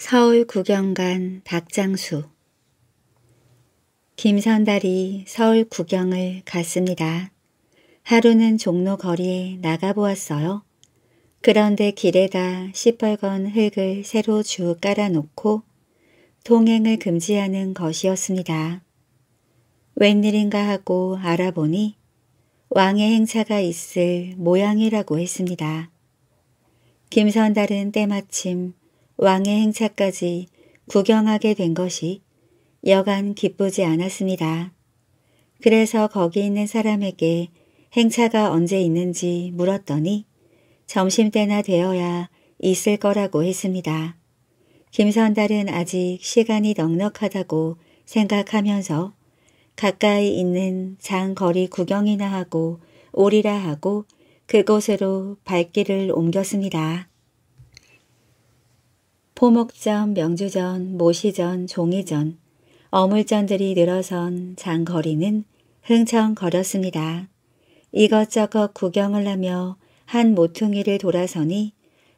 서울 구경 간 박장수 김선달이 서울 구경을 갔습니다. 하루는 종로 거리에 나가보았어요. 그런데 길에다 시뻘건 흙을 새로 쭉 깔아놓고 통행을 금지하는 것이었습니다. 웬일인가 하고 알아보니 왕의 행차가 있을 모양이라고 했습니다. 김선달은 때마침 왕의 행차까지 구경하게 된 것이 여간 기쁘지 않았습니다. 그래서 거기 있는 사람에게 행차가 언제 있는지 물었더니 점심때나 되어야 있을 거라고 했습니다. 김선달은 아직 시간이 넉넉하다고 생각하면서 가까이 있는 장거리 구경이나 하고 오리라 하고 그곳으로 발길을 옮겼습니다. 포목전, 명주전, 모시전, 종이전, 어물전들이 늘어선 장거리는 흥청거렸습니다. 이것저것 구경을 하며 한 모퉁이를 돌아서니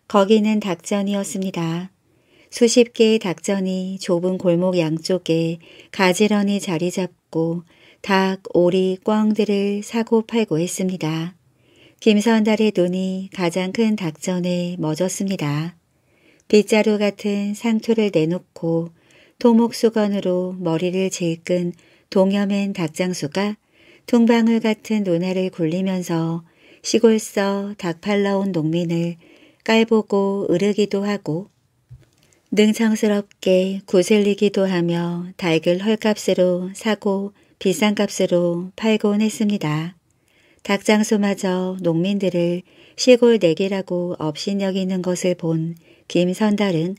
거기는 닭전이었습니다. 수십 개의 닭전이 좁은 골목 양쪽에 가지런히 자리 잡고 닭, 오리, 꿩들을 사고 팔고 했습니다. 김선달의 눈이 가장 큰 닭전에 멎었습니다. 빗자루 같은 상투를 내놓고 토목수건으로 머리를 질끈 동여맨 닭장수가 통방울 같은 노나를 굴리면서 시골서 닭 팔러온 농민을 깔보고 으르기도 하고 능청스럽게 구슬리기도 하며 닭을 헐값으로 사고 비싼 값으로 팔곤 했습니다. 닭장수마저 농민들을 시골 내기라고 업신여기는 것을 본 김선달은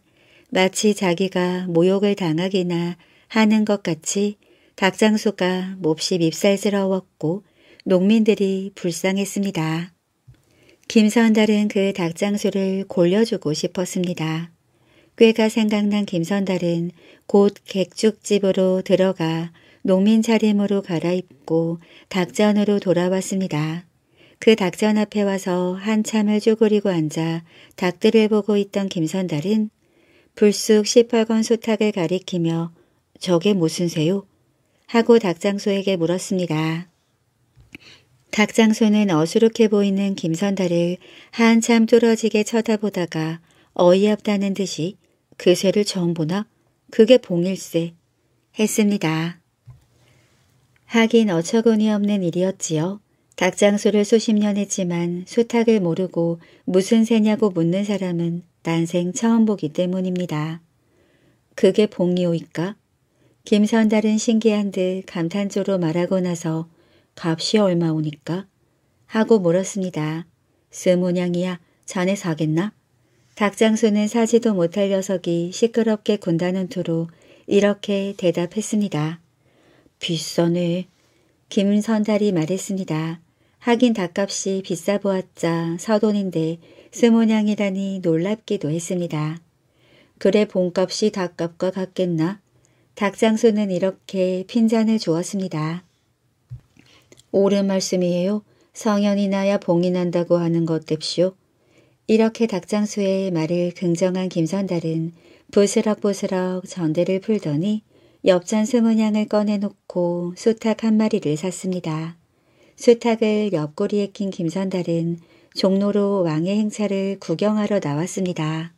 마치 자기가 모욕을 당하기나 하는 것 같이 닭장수가 몹시 밉살스러웠고 농민들이 불쌍했습니다. 김선달은 그 닭장수를 골려주고 싶었습니다. 꾀가 생각난 김선달은 곧 객죽집으로 들어가 농민 차림으로 갈아입고 닭전으로 돌아왔습니다. 그 닭전 앞에 와서 한참을 쪼그리고 앉아 닭들을 보고 있던 김선달은 불쑥 시뻘건 소탁을 가리키며 저게 무슨 새요? 하고 닭장소에게 물었습니다. 닭장소는 어수룩해 보이는 김선달을 한참 뚫어지게 쳐다보다가 어이없다는 듯이 그 새를 처음 보나? 그게 봉일새. 했습니다. 하긴 어처구니없는 일이었지요. 닭장수를 수십 년 했지만 수탉을 모르고 무슨 새냐고 묻는 사람은 난생 처음 보기 때문입니다. 그게 봉이오일까? 김선달은 신기한 듯 감탄조로 말하고 나서 값이 얼마 오니까? 하고 물었습니다. 스모냥이야 자네 사겠나? 닭장수는 사지도 못할 녀석이 시끄럽게 군다는 투로 이렇게 대답했습니다. 비싸네. 김선달이 말했습니다. 하긴 닭값이 비싸 보았자 서돈인데 스모냥이라니 놀랍기도 했습니다. 그래 본값이 닭값과 같겠나? 닭장수는 이렇게 핀잔을 주었습니다. 옳은 말씀이에요. 성현이 나야 봉이 난다고 하는 것답시오. 이렇게 닭장수의 말을 긍정한 김선달은 부스럭부스럭 전대를 풀더니 엽찬 스무냥을 꺼내놓고 수탉 한 마리를 샀습니다. 수탉을 옆구리에 낀 김선달은 종로로 왕의 행차를 구경하러 나왔습니다.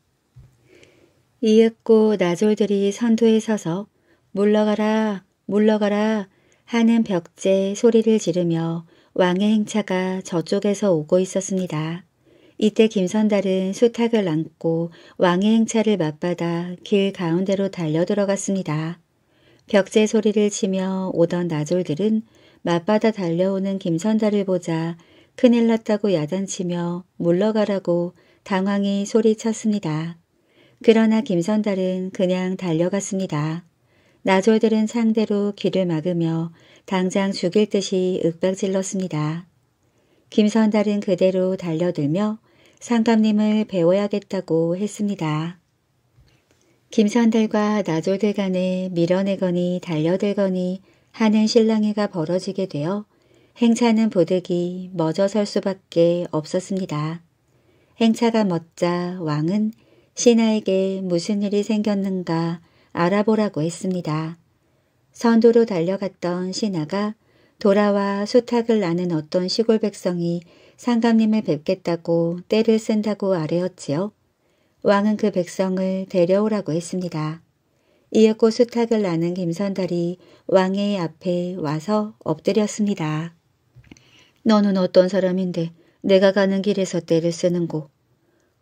이윽고 나졸들이 선두에 서서 물러가라 물러가라 하는 벽제 소리를 지르며 왕의 행차가 저쪽에서 오고 있었습니다. 이때 김선달은 수탉을 안고 왕의 행차를 맞받아 길 가운데로 달려 들어갔습니다. 벽제 소리를 치며 오던 나졸들은 맞바다 달려오는 김선자를 보자 큰일 났다고 야단치며 물러가라고 당황히 소리쳤습니다. 그러나 김선달은 그냥 달려갔습니다. 나졸들은 상대로 길을 막으며 당장 죽일 듯이 윽박질렀습니다. 김선달은 그대로 달려들며 상감님을 배워야겠다고 했습니다. 김선들과 나졸들 간에 밀어내거니 달려들거니 하는 실랑이가 벌어지게 되어 행차는 보득이 멎어설 수밖에 없었습니다. 행차가 멎자 왕은 신하에게 무슨 일이 생겼는가 알아보라고 했습니다. 선도로 달려갔던 신하가 돌아와 수탁을 나는 어떤 시골 백성이 상감님을 뵙겠다고 때를 쓴다고 아뢰었지요. 왕은 그 백성을 데려오라고 했습니다. 이윽고 수탉을 나는 김선달이 왕의 앞에 와서 엎드렸습니다. 너는 어떤 사람인데 내가 가는 길에서 때를 쓰는고.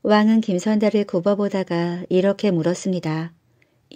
왕은 김선달을 굽어보다가 이렇게 물었습니다.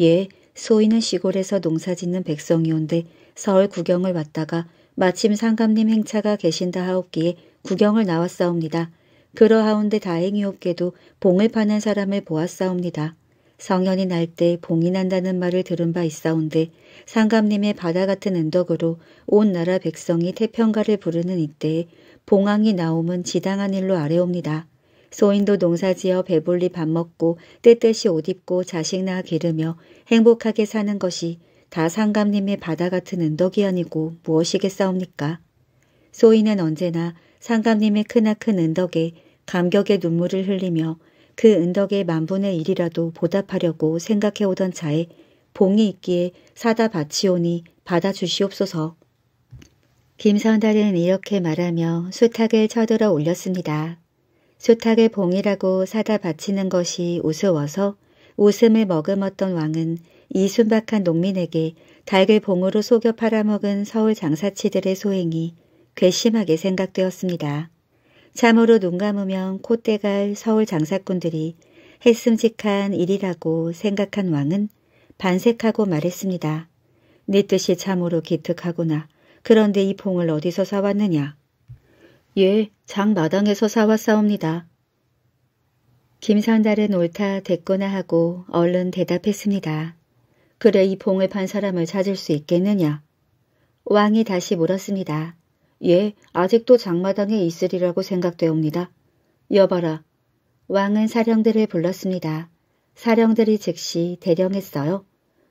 예, 소인은 시골에서 농사짓는 백성이온데 서울 구경을 왔다가 마침 상감님 행차가 계신다 하옵기에 구경을 나왔사옵니다. 그러하운데 다행이없게도 봉을 파는 사람을 보았사옵니다. 성현이 날 때 봉이 난다는 말을 들은 바 있사온데 상감님의 바다 같은 은덕으로 온 나라 백성이 태평가를 부르는 이때에 봉황이 나옴은 지당한 일로 아래옵니다. 소인도 농사지어 배불리 밥 먹고 때뜻이 옷 입고 자식 낳아 기르며 행복하게 사는 것이 다 상감님의 바다 같은 은덕이 아니고 무엇이겠사옵니까? 소인은 언제나 상감님의 크나큰 은덕에 감격의 눈물을 흘리며 그 은덕의 만분의 일이라도 보답하려고 생각해오던 자에 봉이 있기에 사다 바치오니 받아주시옵소서. 김선달은 이렇게 말하며 수탁을 쳐들어 올렸습니다. 수탁의 봉이라고 사다 바치는 것이 우스워서 웃음을 머금었던 왕은 이 순박한 농민에게 닭을 봉으로 속여 팔아먹은 서울 장사치들의 소행이 괘씸하게 생각되었습니다. 참으로 눈 감으면 콧대 갈 서울 장사꾼들이 했음직한 일이라고 생각한 왕은 반색하고 말했습니다. 네 뜻이 참으로 기특하구나. 그런데 이 봉을 어디서 사왔느냐? 예, 장 마당에서 사왔사옵니다. 김선달은 옳다 됐구나 하고 얼른 대답했습니다. 그래 이 봉을 판 사람을 찾을 수 있겠느냐? 왕이 다시 물었습니다. 예, 아직도 장마당에 있으리라고 생각되옵니다. 여봐라. 왕은 사령들을 불렀습니다. 사령들이 즉시 대령했어요.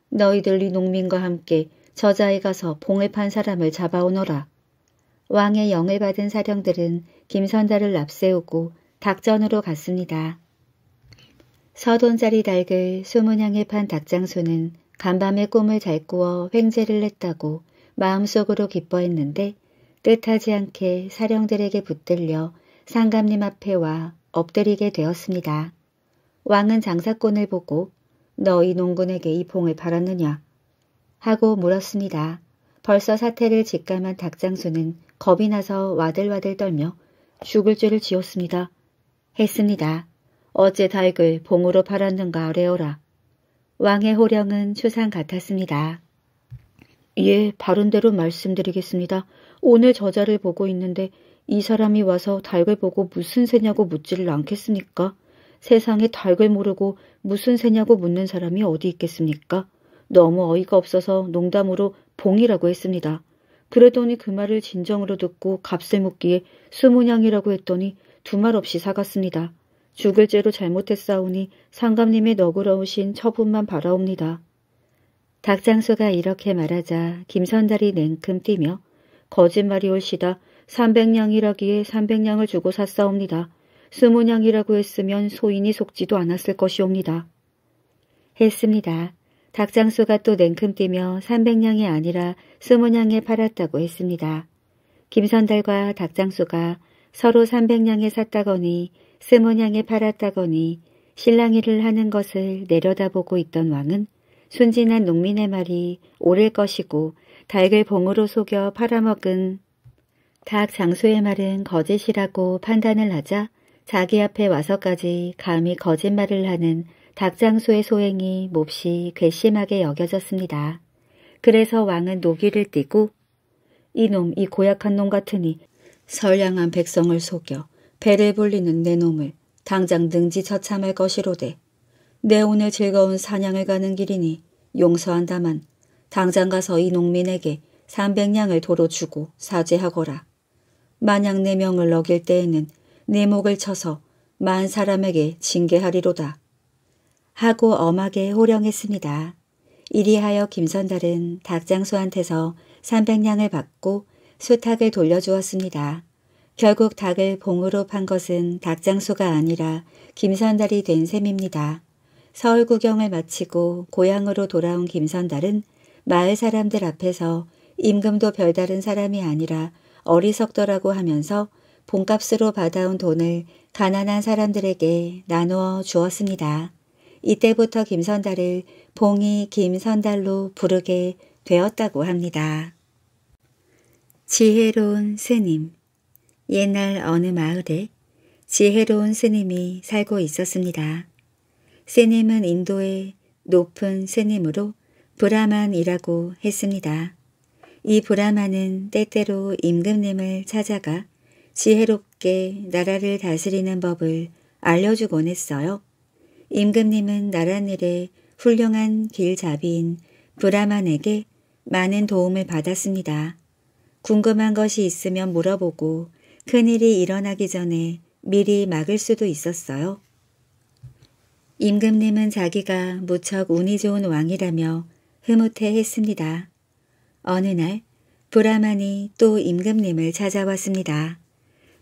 너희들 이 농민과 함께 저자에 가서 봉을 판 사람을 잡아오너라. 왕의 영을 받은 사령들은 김선달을 납세우고 닭전으로 갔습니다. 서돈자리 닭을 수문향에 판 닭장수는 간밤에 꿈을 잘 꾸어 횡재를 했다고 마음속으로 기뻐했는데 뜻하지 않게 사령들에게 붙들려 상감님 앞에 와 엎드리게 되었습니다. 왕은 장사꾼을 보고 너 이 농군에게 이 봉을 팔았느냐? 하고 물었습니다. 벌써 사태를 직감한 닭장수는 겁이 나서 와들와들 떨며 죽을 죄를 지었습니다. 했습니다. 어째 닭을 봉으로 팔았는가 어려오라. 왕의 호령은 추상 같았습니다. 예, 바른대로 말씀드리겠습니다. 오늘 저자를 보고 있는데 이 사람이 와서 닭을 보고 무슨 새냐고 묻지를 않겠습니까? 세상에 닭을 모르고 무슨 새냐고 묻는 사람이 어디 있겠습니까? 너무 어이가 없어서 농담으로 봉이라고 했습니다. 그랬더니 그 말을 진정으로 듣고 값을 묻기에 수문양이라고 했더니 두 말 없이 사갔습니다. 죽을 죄로 잘못했사오니 상감님의 너그러우신 처분만 바라옵니다. 닭장수가 이렇게 말하자 김선달이 냉큼 뛰며 거짓말이올시다. 3 0 0냥이라기에3 0 0냥을 주고 샀사옵니다. 스무냥이라고 했으면 소인이 속지도 않았을 것이옵니다. 했습니다. 닭장수가 또 냉큼 뛰며 3 0 0냥이 아니라 스무냥에 팔았다고 했습니다. 김선달과 닭장수가 서로 3 0 0냥에 샀다거니 스무냥에 팔았다거니 신랑이를 하는 것을 내려다보고 있던 왕은 순진한 농민의 말이 옳을 것이고 닭을 봉으로 속여 팔아먹은 닭 장수의 말은 거짓이라고 판단을 하자 자기 앞에 와서까지 감히 거짓말을 하는 닭 장수의 소행이 몹시 괘씸하게 여겨졌습니다. 그래서 왕은 노기를 띠고 이놈 이 고약한 놈 같으니 선량한 백성을 속여 배를 불리는 내 놈을 당장 능지 처참할 것이로되 내 오늘 즐거운 사냥을 가는 길이니 용서한다만 당장 가서 이 농민에게 300냥을 도로 주고 사죄하거라. 만약 내 네 명을 어길 때에는 내 네 목을 쳐서 만 사람에게 징계하리로다. 하고 엄하게 호령했습니다. 이리하여 김선달은 닭장수한테서 300냥을 받고 수탉을 돌려주었습니다. 결국 닭을 봉으로 판 것은 닭장수가 아니라 김선달이 된 셈입니다. 서울 구경을 마치고 고향으로 돌아온 김선달은 마을 사람들 앞에서 임금도 별다른 사람이 아니라 어리석더라고 하면서 본값으로 받아온 돈을 가난한 사람들에게 나누어 주었습니다. 이때부터 김선달을 봉이 김선달로 부르게 되었다고 합니다. 지혜로운 스님 옛날 어느 마을에 지혜로운 스님이 살고 있었습니다. 스님은 인도의 높은 스님으로 브라만이라고 했습니다. 이 브라만은 때때로 임금님을 찾아가 지혜롭게 나라를 다스리는 법을 알려주곤 했어요. 임금님은 나라일에 훌륭한 길잡이인 브라만에게 많은 도움을 받았습니다. 궁금한 것이 있으면 물어보고 큰일이 일어나기 전에 미리 막을 수도 있었어요. 임금님은 자기가 무척 운이 좋은 왕이라며 흐뭇해 했습니다. 어느 날 브라만이 또 임금님을 찾아왔습니다.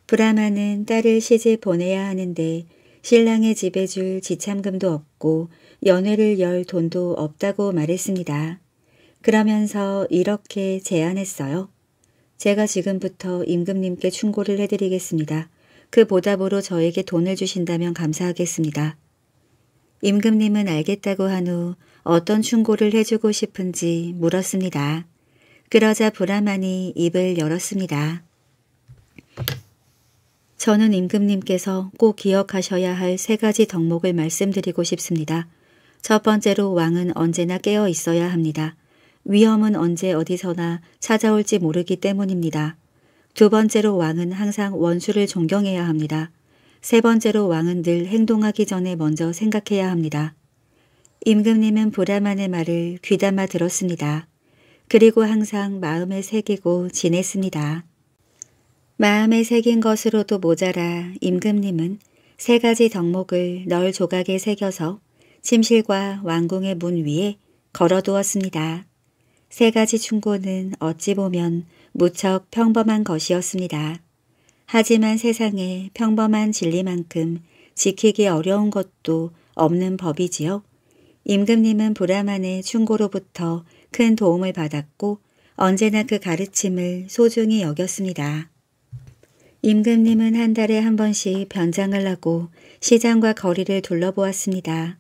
브라만은 딸을 시집 보내야 하는데 신랑의 집에 줄 지참금도 없고 연회를 열 돈도 없다고 말했습니다. 그러면서 이렇게 제안했어요. 제가 지금부터 임금님께 충고를 해드리겠습니다. 그 보답으로 저에게 돈을 주신다면 감사하겠습니다. 임금님은 알겠다고 한후 어떤 충고를 해주고 싶은지 물었습니다. 그러자 브라만이 입을 열었습니다. 저는 임금님께서 꼭 기억하셔야 할 세 가지 덕목을 말씀드리고 싶습니다. 첫 번째로 왕은 언제나 깨어 있어야 합니다. 위험은 언제 어디서나 찾아올지 모르기 때문입니다. 두 번째로 왕은 항상 원수를 존경해야 합니다. 세 번째로 왕은 늘 행동하기 전에 먼저 생각해야 합니다. 임금님은 보라만의 말을 귀담아 들었습니다. 그리고 항상 마음에 새기고 지냈습니다. 마음에 새긴 것으로도 모자라 임금님은 세 가지 덕목을 널 조각에 새겨서 침실과 왕궁의 문 위에 걸어두었습니다. 세 가지 충고는 어찌 보면 무척 평범한 것이었습니다. 하지만 세상에 평범한 진리만큼 지키기 어려운 것도 없는 법이지요. 임금님은 보라만의 충고로부터 큰 도움을 받았고 언제나 그 가르침을 소중히 여겼습니다. 임금님은 한 달에 한 번씩 변장을 하고 시장과 거리를 둘러보았습니다.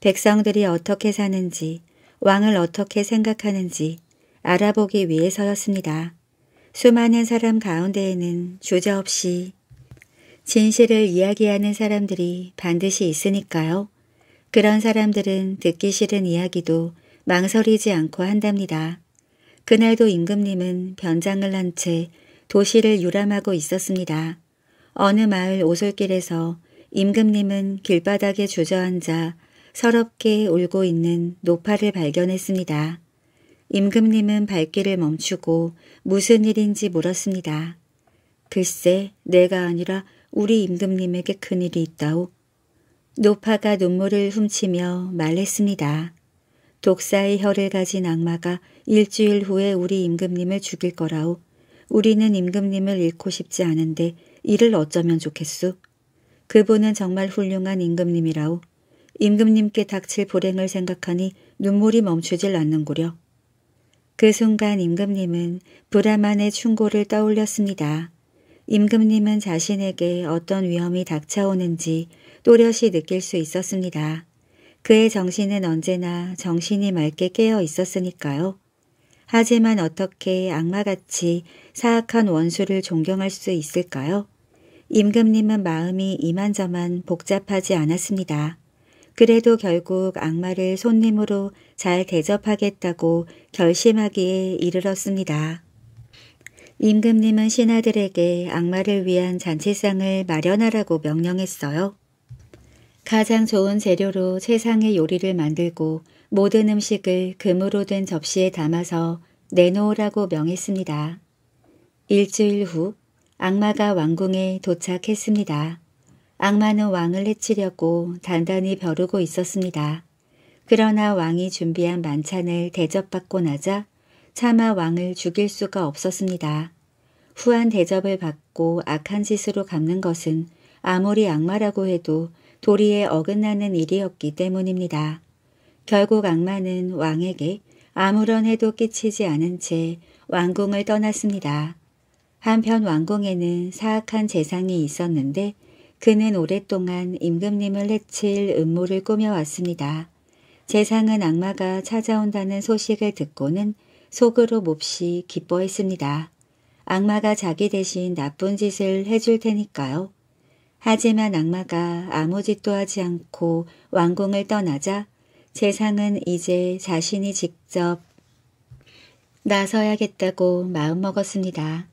백성들이 어떻게 사는지, 왕을 어떻게 생각하는지 알아보기 위해서였습니다. 수많은 사람 가운데에는 주저없이 진실을 이야기하는 사람들이 반드시 있으니까요. 그런 사람들은 듣기 싫은 이야기도 망설이지 않고 한답니다. 그날도 임금님은 변장을 한 채 도시를 유람하고 있었습니다. 어느 마을 오솔길에서 임금님은 길바닥에 주저앉아 서럽게 울고 있는 노파를 발견했습니다. 임금님은 발길을 멈추고 무슨 일인지 물었습니다. 글쎄 내가 아니라 우리 임금님에게 큰일이 있다오. 노파가 눈물을 훔치며 말했습니다. 독사의 혀를 가진 악마가 일주일 후에 우리 임금님을 죽일 거라오. 우리는 임금님을 잃고 싶지 않은데 이를 어쩌면 좋겠소. 그분은 정말 훌륭한 임금님이라오. 임금님께 닥칠 불행을 생각하니 눈물이 멈추질 않는구려. 그 순간 임금님은 브라만의 충고를 떠올렸습니다. 임금님은 자신에게 어떤 위험이 닥쳐오는지 또렷이 느낄 수 있었습니다. 그의 정신은 언제나 정신이 맑게 깨어 있었으니까요. 하지만 어떻게 악마같이 사악한 원수를 존경할 수 있을까요? 임금님은 마음이 이만저만 복잡하지 않았습니다. 그래도 결국 악마를 손님으로 잘 대접하겠다고 결심하기에 이르렀습니다. 임금님은 신하들에게 악마를 위한 잔치상을 마련하라고 명령했어요. 가장 좋은 재료로 세상의 요리를 만들고 모든 음식을 금으로 된 접시에 담아서 내놓으라고 명했습니다. 일주일 후 악마가 왕궁에 도착했습니다. 악마는 왕을 해치려고 단단히 벼르고 있었습니다. 그러나 왕이 준비한 만찬을 대접받고 나자 차마 왕을 죽일 수가 없었습니다. 후한 대접을 받고 악한 짓으로 갚는 것은 아무리 악마라고 해도 도리에 어긋나는 일이었기 때문입니다. 결국 악마는 왕에게 아무런 해도 끼치지 않은 채 왕궁을 떠났습니다. 한편 왕궁에는 사악한 재상이 있었는데 그는 오랫동안 임금님을 해칠 음모를 꾸며왔습니다. 재상은 악마가 찾아온다는 소식을 듣고는 속으로 몹시 기뻐했습니다. 악마가 자기 대신 나쁜 짓을 해줄 테니까요. 하지만 악마가 아무 짓도 하지 않고 왕궁을 떠나자 재상은 이제 자신이 직접 나서야겠다고 마음먹었습니다.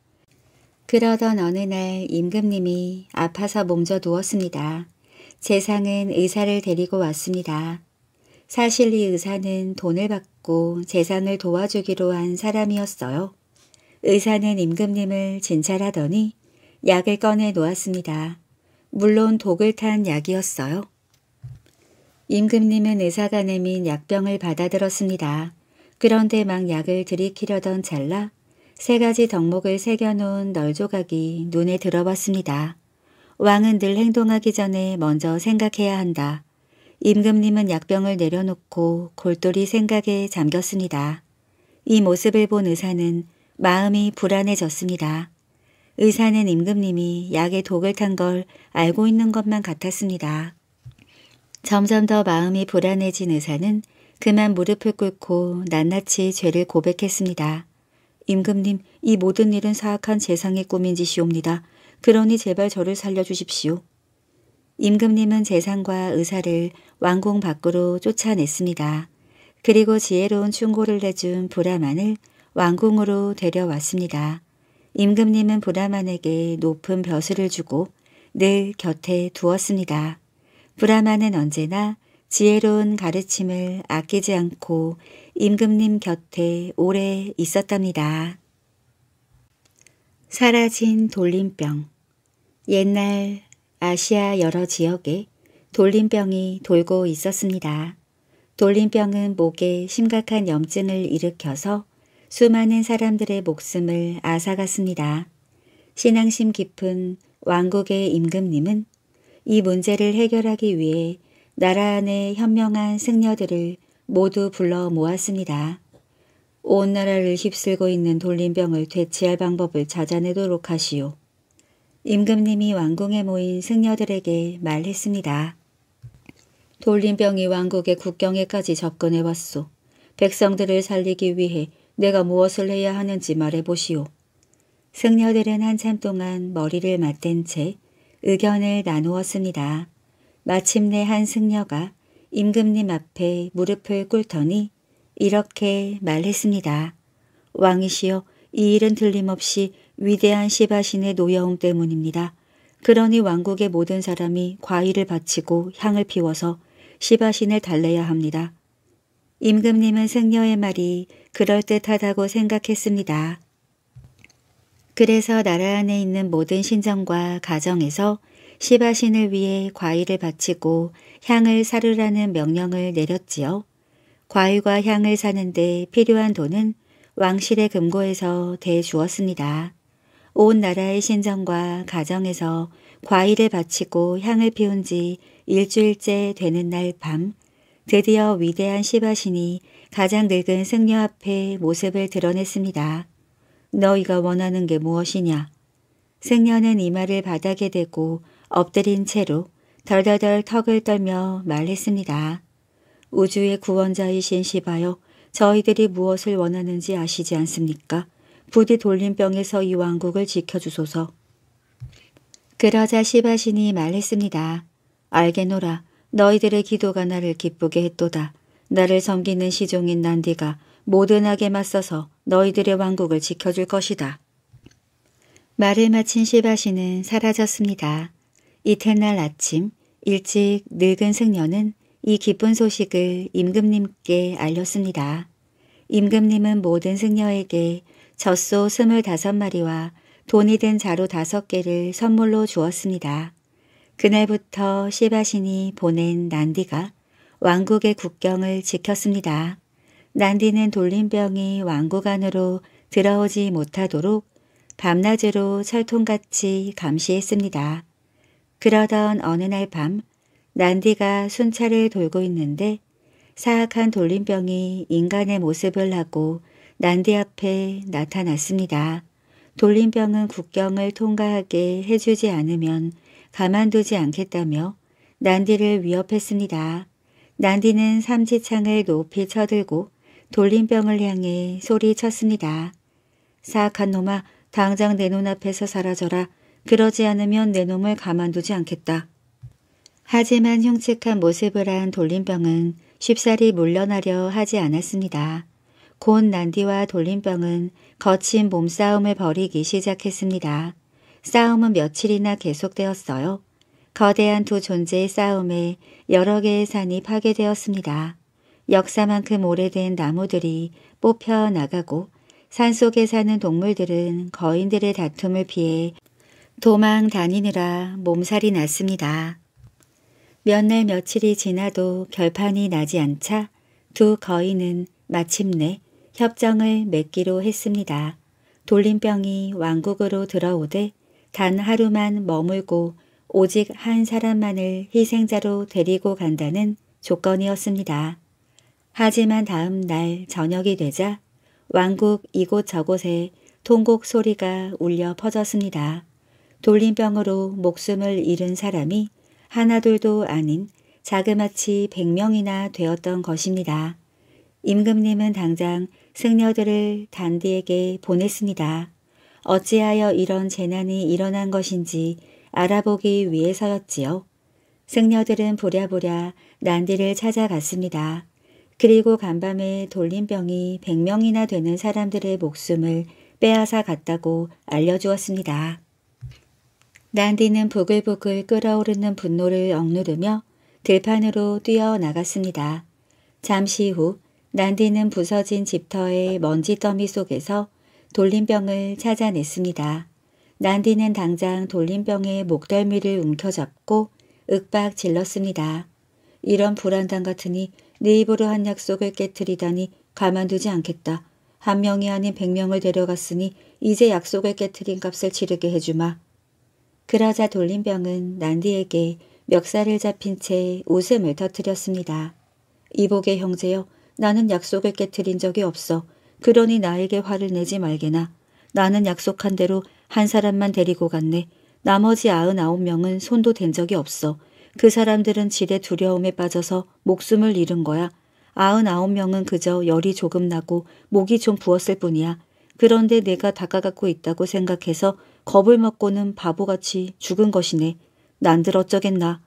그러던 어느 날 임금님이 아파서 몸져 누웠습니다. 재상은 의사를 데리고 왔습니다. 사실 이 의사는 돈을 받고 재상을 도와주기로 한 사람이었어요. 의사는 임금님을 진찰하더니 약을 꺼내 놓았습니다. 물론 독을 탄 약이었어요. 임금님은 의사가내민 약병을 받아들었습니다. 그런데 막 약을 들이키려던 찰나 세 가지 덕목을 새겨놓은 널조각이 눈에 들어왔습니다. 왕은 늘 행동하기 전에 먼저 생각해야 한다. 임금님은 약병을 내려놓고 골똘히 생각에 잠겼습니다. 이 모습을 본 의사는 마음이 불안해졌습니다. 의사는 임금님이 약에 독을 탄 걸 알고 있는 것만 같았습니다. 점점 더 마음이 불안해진 의사는 그만 무릎을 꿇고 낱낱이 죄를 고백했습니다. 임금님, 이 모든 일은 사악한 재상의 꿈인 지시옵니다 그러니 제발 저를 살려주십시오. 임금님은 재상과 의사를 왕궁 밖으로 쫓아냈습니다. 그리고 지혜로운 충고를 내준 브라만을 왕궁으로 데려왔습니다. 임금님은 브라만에게 높은 벼슬을 주고 늘 곁에 두었습니다. 브라만은 언제나 지혜로운 가르침을 아끼지 않고 임금님 곁에 오래 있었답니다. 사라진 돌림병 옛날 아시아 여러 지역에 돌림병이 돌고 있었습니다. 돌림병은 목에 심각한 염증을 일으켜서 수많은 사람들의 목숨을 앗아갔습니다. 신앙심 깊은 왕국의 임금님은 이 문제를 해결하기 위해 나라 안의 현명한 승려들을 모두 불러 모았습니다. 온 나라를 휩쓸고 있는 돌림병을 되치할 방법을 찾아내도록 하시오. 임금님이 왕궁에 모인 승려들에게 말했습니다. 돌림병이 왕국의 국경에까지 접근해 왔소. 백성들을 살리기 위해 내가 무엇을 해야 하는지 말해보시오. 승려들은 한참 동안 머리를 맞댄 채 의견을 나누었습니다. 마침내 한 승려가 임금님 앞에 무릎을 꿇더니 이렇게 말했습니다. 왕이시여 이 일은 틀림없이 위대한 시바신의 노여움 때문입니다. 그러니 왕국의 모든 사람이 과일을 바치고 향을 피워서 시바신을 달래야 합니다. 임금님은 승려의 말이 그럴듯하다고 생각했습니다. 그래서 나라 안에 있는 모든 신정과 가정에서 시바신을 위해 과일을 바치고 향을 사르라는 명령을 내렸지요. 과일과 향을 사는데 필요한 돈은 왕실의 금고에서 대주었습니다. 온 나라의 신정과 가정에서 과일을 바치고 향을 피운 지 일주일째 되는 날밤 드디어 위대한 시바신이 가장 늙은 승려 앞에 모습을 드러냈습니다. 너희가 원하는 게 무엇이냐? 승려는 이마를 바닥에 대고 엎드린 채로 덜덜덜 턱을 떨며 말했습니다. 우주의 구원자이신 시바여 저희들이 무엇을 원하는지 아시지 않습니까? 부디 돌림병에서 이 왕국을 지켜주소서. 그러자 시바신이 말했습니다. 알게노라. 너희들의 기도가 나를 기쁘게 했도다. 나를 섬기는 시종인 난디가 모든 악에 맞서서 너희들의 왕국을 지켜줄 것이다. 말을 마친 시바시는 사라졌습니다. 이튿날 아침 일찍 늙은 승려는 이 기쁜 소식을 임금님께 알렸습니다. 임금님은 모든 승려에게 젖소 스물다섯 마리와 돈이 든 자루 다섯 개를 선물로 주었습니다. 그날부터 시바신이 보낸 난디가 왕국의 국경을 지켰습니다. 난디는 돌림병이 왕국 안으로 들어오지 못하도록 밤낮으로 철통같이 감시했습니다. 그러던 어느 날 밤 난디가 순찰을 돌고 있는데 사악한 돌림병이 인간의 모습을 하고 난디 앞에 나타났습니다. 돌림병은 국경을 통과하게 해주지 않으면 가만두지 않겠다며 난디를 위협했습니다. 난디는 삼지창을 높이 쳐들고 돌림병을 향해 소리쳤습니다. 사악한 놈아 당장 내 눈앞에서 사라져라. 그러지 않으면 내 놈을 가만두지 않겠다. 하지만 흉측한 모습을 한 돌림병은 쉽사리 물러나려 하지 않았습니다. 곧 난디와 돌림병은 거친 몸싸움을 벌이기 시작했습니다. 싸움은 며칠이나 계속되었어요. 거대한 두 존재의 싸움에 여러 개의 산이 파괴되었습니다. 역사만큼 오래된 나무들이 뽑혀 나가고 산 속에 사는 동물들은 거인들의 다툼을 피해 도망 다니느라 몸살이 났습니다. 몇 날 며칠이 지나도 결판이 나지 않자 두 거인은 마침내 협정을 맺기로 했습니다. 돌림병이 왕국으로 들어오되 단 하루만 머물고 오직 한 사람만을 희생자로 데리고 간다는 조건이었습니다. 하지만 다음 날 저녁이 되자 왕국 이곳저곳에 통곡 소리가 울려 퍼졌습니다. 돌림병으로 목숨을 잃은 사람이 하나둘도 아닌 자그마치 100명이나 되었던 것입니다. 임금님은 당장 승려들을 단디에게 보냈습니다. 어찌하여 이런 재난이 일어난 것인지 알아보기 위해서였지요. 승려들은 부랴부랴 난디를 찾아갔습니다. 그리고 간밤에 돌림병이 100명이나 되는 사람들의 목숨을 빼앗아 갔다고 알려주었습니다. 난디는 부글부글 끓어오르는 분노를 억누르며 들판으로 뛰어나갔습니다. 잠시 후 난디는 부서진 집터의 먼지더미 속에서 돌림병을 찾아냈습니다. 난디는 당장 돌림병의 목덜미를 움켜잡고 윽박 질렀습니다. 이런 불안당 같으니 네 입으로 한 약속을 깨뜨리다니 가만두지 않겠다. 한 명이 아닌 백명을 데려갔으니 이제 약속을 깨뜨린 값을 치르게 해주마. 그러자 돌림병은 난디에게 멱살을 잡힌 채 웃음을 터뜨렸습니다. 이복의 형제여 나는 약속을 깨뜨린 적이 없어. 그러니 나에게 화를 내지 말게나. 나는 약속한 대로 한 사람만 데리고 갔네. 나머지 아흔아홉 명은 손도 댄 적이 없어. 그 사람들은 지레 두려움에 빠져서 목숨을 잃은 거야. 아흔아홉 명은 그저 열이 조금 나고 목이 좀 부었을 뿐이야. 그런데 내가 다가갖고 있다고 생각해서 겁을 먹고는 바보같이 죽은 것이네. 난들 어쩌겠나.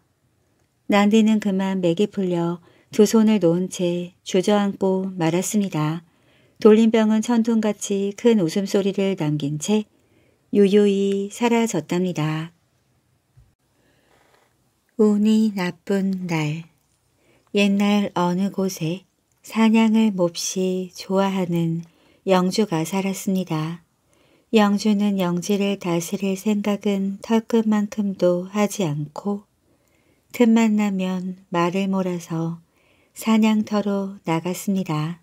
난디는 그만 맥이 풀려 두 손을 놓은 채 주저앉고 말았습니다. 돌림병은 천둥같이 큰 웃음소리를 남긴 채 유유히 사라졌답니다. 운이 나쁜 날 옛날 어느 곳에 사냥을 몹시 좋아하는 영주가 살았습니다. 영주는 영지를 다스릴 생각은 털끝만큼도 하지 않고 틈만 나면 말을 몰아서 사냥터로 나갔습니다.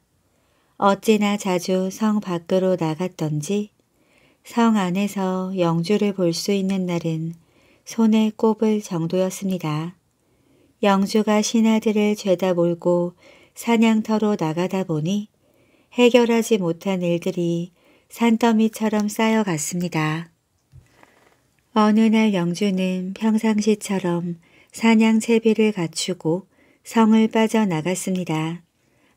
어찌나 자주 성 밖으로 나갔던지 성 안에서 영주를 볼 수 있는 날은 손에 꼽을 정도였습니다. 영주가 신하들을 죄다 몰고 사냥터로 나가다 보니 해결하지 못한 일들이 산더미처럼 쌓여갔습니다. 어느 날 영주는 평상시처럼 사냥 채비를 갖추고 성을 빠져나갔습니다.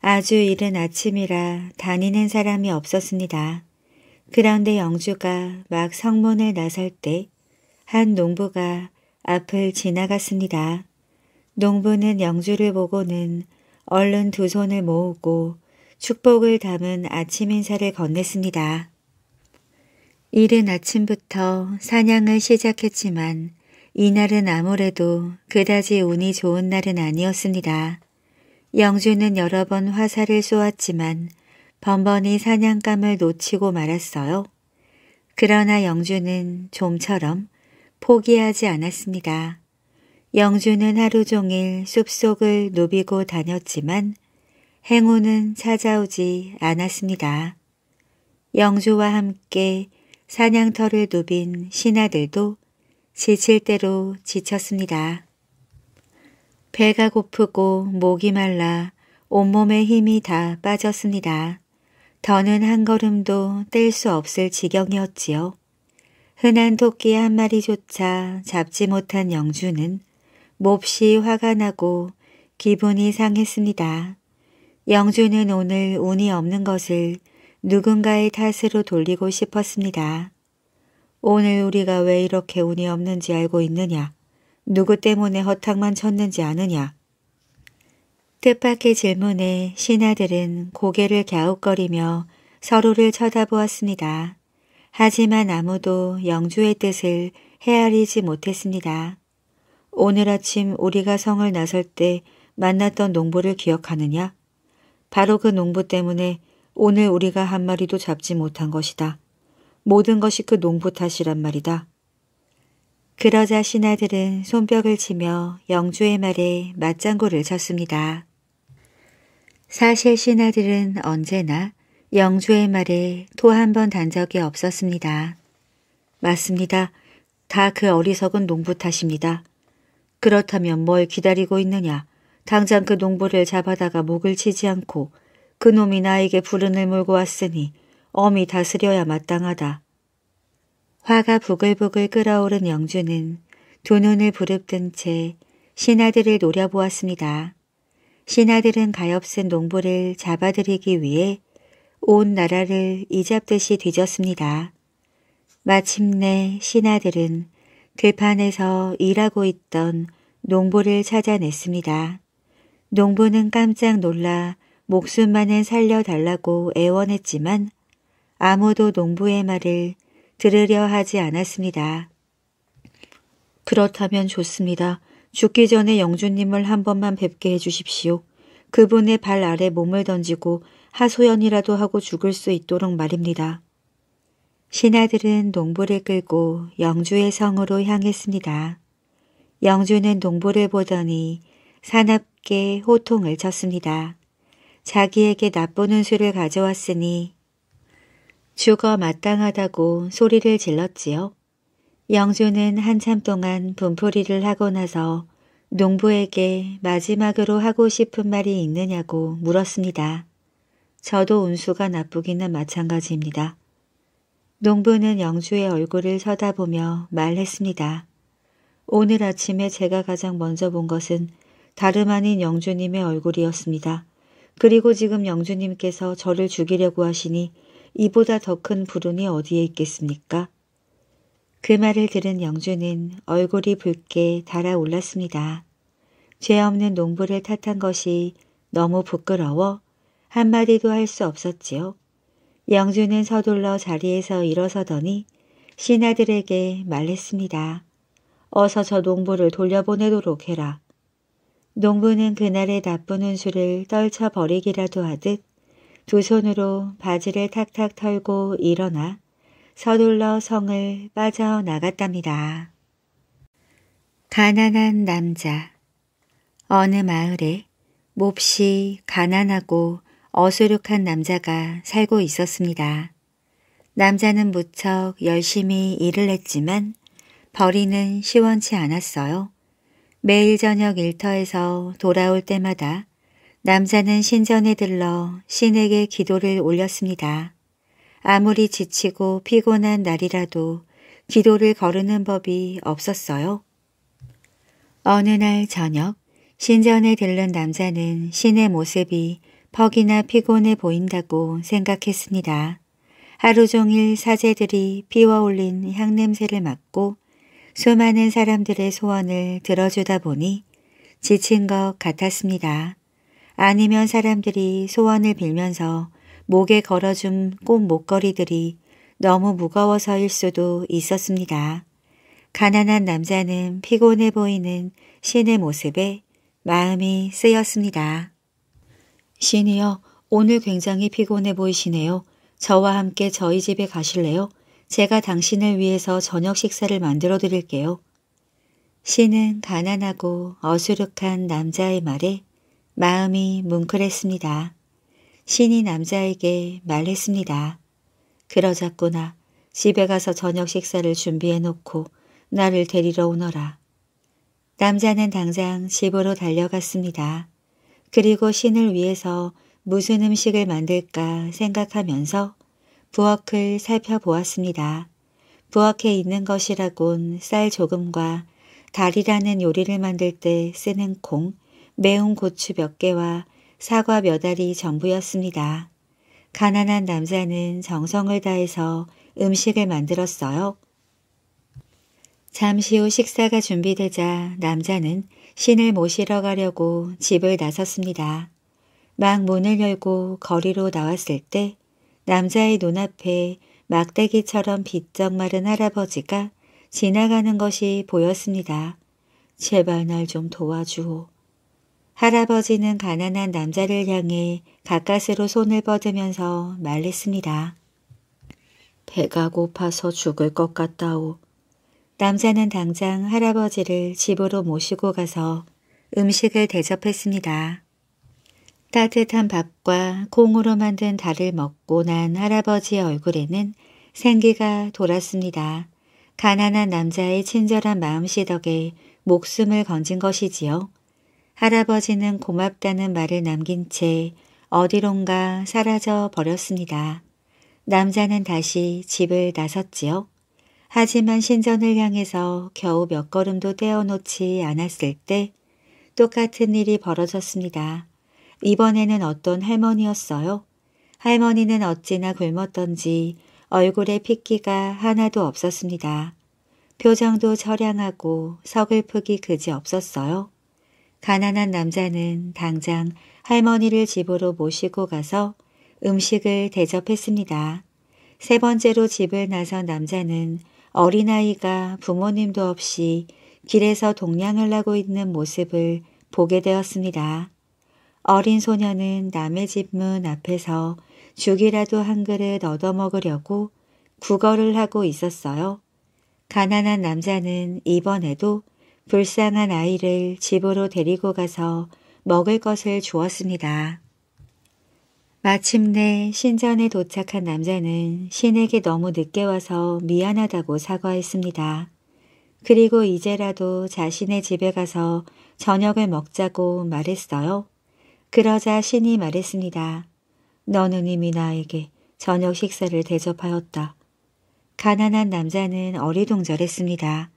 아주 이른 아침이라 다니는 사람이 없었습니다. 그런데 영주가 막 성문을 나설 때 한 농부가 앞을 지나갔습니다. 농부는 영주를 보고는 얼른 두 손을 모으고 축복을 담은 아침 인사를 건넸습니다. 이른 아침부터 사냥을 시작했지만 이날은 아무래도 그다지 운이 좋은 날은 아니었습니다. 영주는 여러 번 화살을 쏘았지만 번번이 사냥감을 놓치고 말았어요. 그러나 영주는 좀처럼 포기하지 않았습니다. 영주는 하루 종일 숲속을 누비고 다녔지만 행운은 찾아오지 않았습니다. 영주와 함께 사냥터를 누빈 신하들도 지칠 대로 지쳤습니다. 배가 고프고 목이 말라 온몸에 힘이 다 빠졌습니다. 더는 한 걸음도 뗄 수 없을 지경이었지요. 흔한 토끼 한 마리조차 잡지 못한 영주는 몹시 화가 나고 기분이 상했습니다. 영주는 오늘 운이 없는 것을 누군가의 탓으로 돌리고 싶었습니다. 오늘 우리가 왜 이렇게 운이 없는지 알고 있느냐? 누구 때문에 허탕만 쳤는지 아느냐? 뜻밖의 질문에 신하들은 고개를 갸웃거리며 서로를 쳐다보았습니다. 하지만 아무도 영주의 뜻을 헤아리지 못했습니다. 오늘 아침 우리가 성을 나설 때 만났던 농부를 기억하느냐? 바로 그 농부 때문에 오늘 우리가 한 마리도 잡지 못한 것이다. 모든 것이 그 농부 탓이란 말이다. 그러자 신하들은 손뼉을 치며 영주의 말에 맞장구를 쳤습니다. 사실 신하들은 언제나 영주의 말에 토 한 번 단 적이 없었습니다. 맞습니다. 다 그 어리석은 농부 탓입니다. 그렇다면 뭘 기다리고 있느냐. 당장 그 농부를 잡아다가 목을 치지 않고 그놈이 나에게 불운을 몰고 왔으니 엄히 다스려야 마땅하다. 화가 부글부글 끓어오른 영주는 두 눈을 부릅뜬 채 신하들을 노려보았습니다. 신하들은 가엾은 농부를 잡아들이기 위해 온 나라를 이잡듯이 뒤졌습니다. 마침내 신하들은 들판에서 그 일하고 있던 농부를 찾아냈습니다. 농부는 깜짝 놀라 목숨만은 살려달라고 애원했지만 아무도 농부의 말을 들으려 하지 않았습니다. 그렇다면 좋습니다. 죽기 전에 영주님을 한 번만 뵙게 해주십시오. 그분의 발 아래 몸을 던지고 하소연이라도 하고 죽을 수 있도록 말입니다. 신하들은 농부를 끌고 영주의 성으로 향했습니다. 영주는 농부를 보더니 사납게 호통을 쳤습니다. 자기에게 나쁜 운수를 가져왔으니 죽어 마땅하다고 소리를 질렀지요. 영조는 한참 동안 분풀이를 하고 나서 농부에게 마지막으로 하고 싶은 말이 있느냐고 물었습니다. 저도 운수가 나쁘기는 마찬가지입니다. 농부는 영주의 얼굴을 쳐다보며 말했습니다. 오늘 아침에 제가 가장 먼저 본 것은 다름 아닌 영주님의 얼굴이었습니다. 그리고 지금 영주님께서 저를 죽이려고 하시니 이보다 더 큰 불운이 어디에 있겠습니까? 그 말을 들은 영주는 얼굴이 붉게 달아올랐습니다. 죄 없는 농부를 탓한 것이 너무 부끄러워 한마디도 할 수 없었지요. 영주는 서둘러 자리에서 일어서더니 신하들에게 말했습니다. 어서 저 농부를 돌려보내도록 해라. 농부는 그날의 나쁜 운수를 떨쳐버리기라도 하듯 두 손으로 바지를 탁탁 털고 일어나 서둘러 성을 빠져나갔답니다. 가난한 남자 어느 마을에 몹시 가난하고 어수룩한 남자가 살고 있었습니다. 남자는 무척 열심히 일을 했지만 벌이는 시원치 않았어요. 매일 저녁 일터에서 돌아올 때마다 남자는 신전에 들러 신에게 기도를 올렸습니다. 아무리 지치고 피곤한 날이라도 기도를 거르는 법이 없었어요. 어느 날 저녁 신전에 들른 남자는 신의 모습이 퍽이나 피곤해 보인다고 생각했습니다. 하루 종일 사제들이 피워올린 향냄새를 맡고 수많은 사람들의 소원을 들어주다 보니 지친 것 같았습니다. 아니면 사람들이 소원을 빌면서 목에 걸어준 꽃 목걸이들이 너무 무거워서일 수도 있었습니다. 가난한 남자는 피곤해 보이는 신의 모습에 마음이 쓰였습니다. 신이여 오늘 굉장히 피곤해 보이시네요. 저와 함께 저희 집에 가실래요? 제가 당신을 위해서 저녁 식사를 만들어 드릴게요. 신은 가난하고 어수룩한 남자의 말에 마음이 뭉클했습니다. 신이 남자에게 말했습니다. 그러자꾸나 집에 가서 저녁 식사를 준비해놓고 나를 데리러 오너라. 남자는 당장 집으로 달려갔습니다. 그리고 신을 위해서 무슨 음식을 만들까 생각하면서 부엌을 살펴보았습니다. 부엌에 있는 것이라곤 쌀 조금과 달이라는 요리를 만들 때 쓰는 콩, 매운 고추 몇 개와 사과 몇 알이 전부였습니다. 가난한 남자는 정성을 다해서 음식을 만들었어요. 잠시 후 식사가 준비되자 남자는 신을 모시러 가려고 집을 나섰습니다. 막 문을 열고 거리로 나왔을 때 남자의 눈앞에 막대기처럼 빗적 마른 할아버지가 지나가는 것이 보였습니다. 제발 날 좀 도와주오. 할아버지는 가난한 남자를 향해 가까스로 손을 뻗으면서 말했습니다. 배가 고파서 죽을 것 같다오. 남자는 당장 할아버지를 집으로 모시고 가서 음식을 대접했습니다. 따뜻한 밥과 콩으로 만든 달을 먹고 난 할아버지의 얼굴에는 생기가 돌았습니다. 가난한 남자의 친절한 마음씨 덕에 목숨을 건진 것이지요. 할아버지는 고맙다는 말을 남긴 채 어디론가 사라져 버렸습니다. 남자는 다시 집을 나섰지요. 하지만 신전을 향해서 겨우 몇 걸음도 떼어놓지 않았을 때 똑같은 일이 벌어졌습니다. 이번에는 어떤 할머니였어요. 할머니는 어찌나 굶었던지 얼굴에 핏기가 하나도 없었습니다. 표정도 처량하고 서글프기 그지 없었어요. 가난한 남자는 당장 할머니를 집으로 모시고 가서 음식을 대접했습니다. 세 번째로 집을 나선 남자는 어린아이가 부모님도 없이 길에서 동냥을 하고 있는 모습을 보게 되었습니다. 어린 소년은 남의 집 문 앞에서 죽이라도 한 그릇 얻어먹으려고 구걸을 하고 있었어요. 가난한 남자는 이번에도 불쌍한 아이를 집으로 데리고 가서 먹을 것을 주었습니다. 마침내 신전에 도착한 남자는 신에게 너무 늦게 와서 미안하다고 사과했습니다. 그리고 이제라도 자신의 집에 가서 저녁을 먹자고 말했어요. 그러자 신이 말했습니다. 너는 이미 나에게 저녁 식사를 대접하였다. 가난한 남자는 어리둥절했습니다.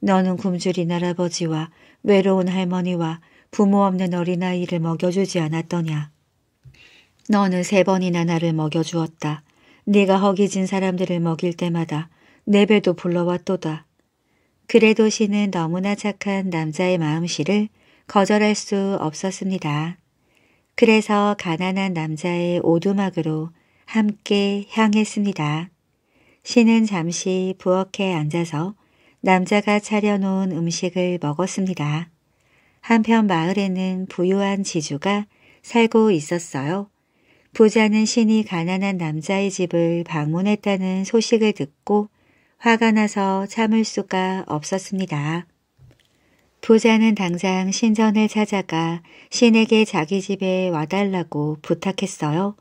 너는 굶주린 할아버지와 외로운 할머니와 부모 없는 어린아이를 먹여주지 않았더냐. 너는 세 번이나 나를 먹여주었다. 네가 허기진 사람들을 먹일 때마다 내 배도 불러왔도다. 그래도 시는 너무나 착한 남자의 마음씨를 거절할 수 없었습니다. 그래서 가난한 남자의 오두막으로 함께 향했습니다. 시는 잠시 부엌에 앉아서 남자가 차려놓은 음식을 먹었습니다. 한편 마을에는 부유한 지주가 살고 있었어요. 부자는 신이 가난한 남자의 집을 방문했다는 소식을 듣고 화가 나서 참을 수가 없었습니다. 부자는 당장 신전을 찾아가 신에게 자기 집에 와달라고 부탁했어요.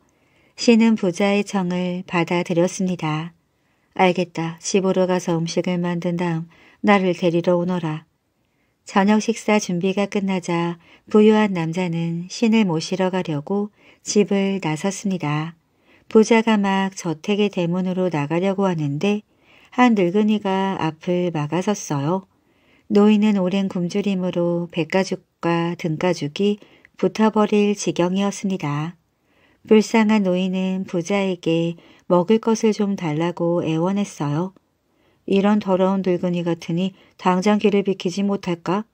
신은 부자의 청을 받아들였습니다. 알겠다. 집으로 가서 음식을 만든 다음 나를 데리러 오너라. 저녁 식사 준비가 끝나자 부유한 남자는 신을 모시러 가려고 집을 나섰습니다. 부자가 막 저택의 대문으로 나가려고 하는데 한 늙은이가 앞을 막아섰어요. 노인은 오랜 굶주림으로 백가죽과 등가죽이 붙어버릴 지경이었습니다. 불쌍한 노인은 부자에게 먹을 것을 좀 달라고 애원했어요. 이런 더러운 늙은이 같으니 당장 길을 비키지 못할까?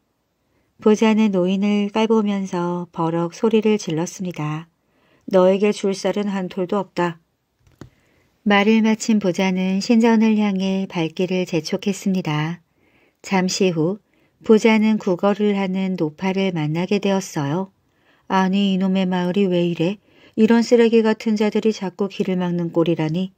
부자는 노인을 깔보면서 버럭 소리를 질렀습니다. 너에게 줄 쌀은 한 톨도 없다. 말을 마친 부자는 신전을 향해 발길을 재촉했습니다. 잠시 후 부자는 구걸을 하는 노파를 만나게 되었어요. 아니 이놈의 마을이 왜 이래? 이런 쓰레기 같은 자들이 자꾸 길을 막는 꼴이라니.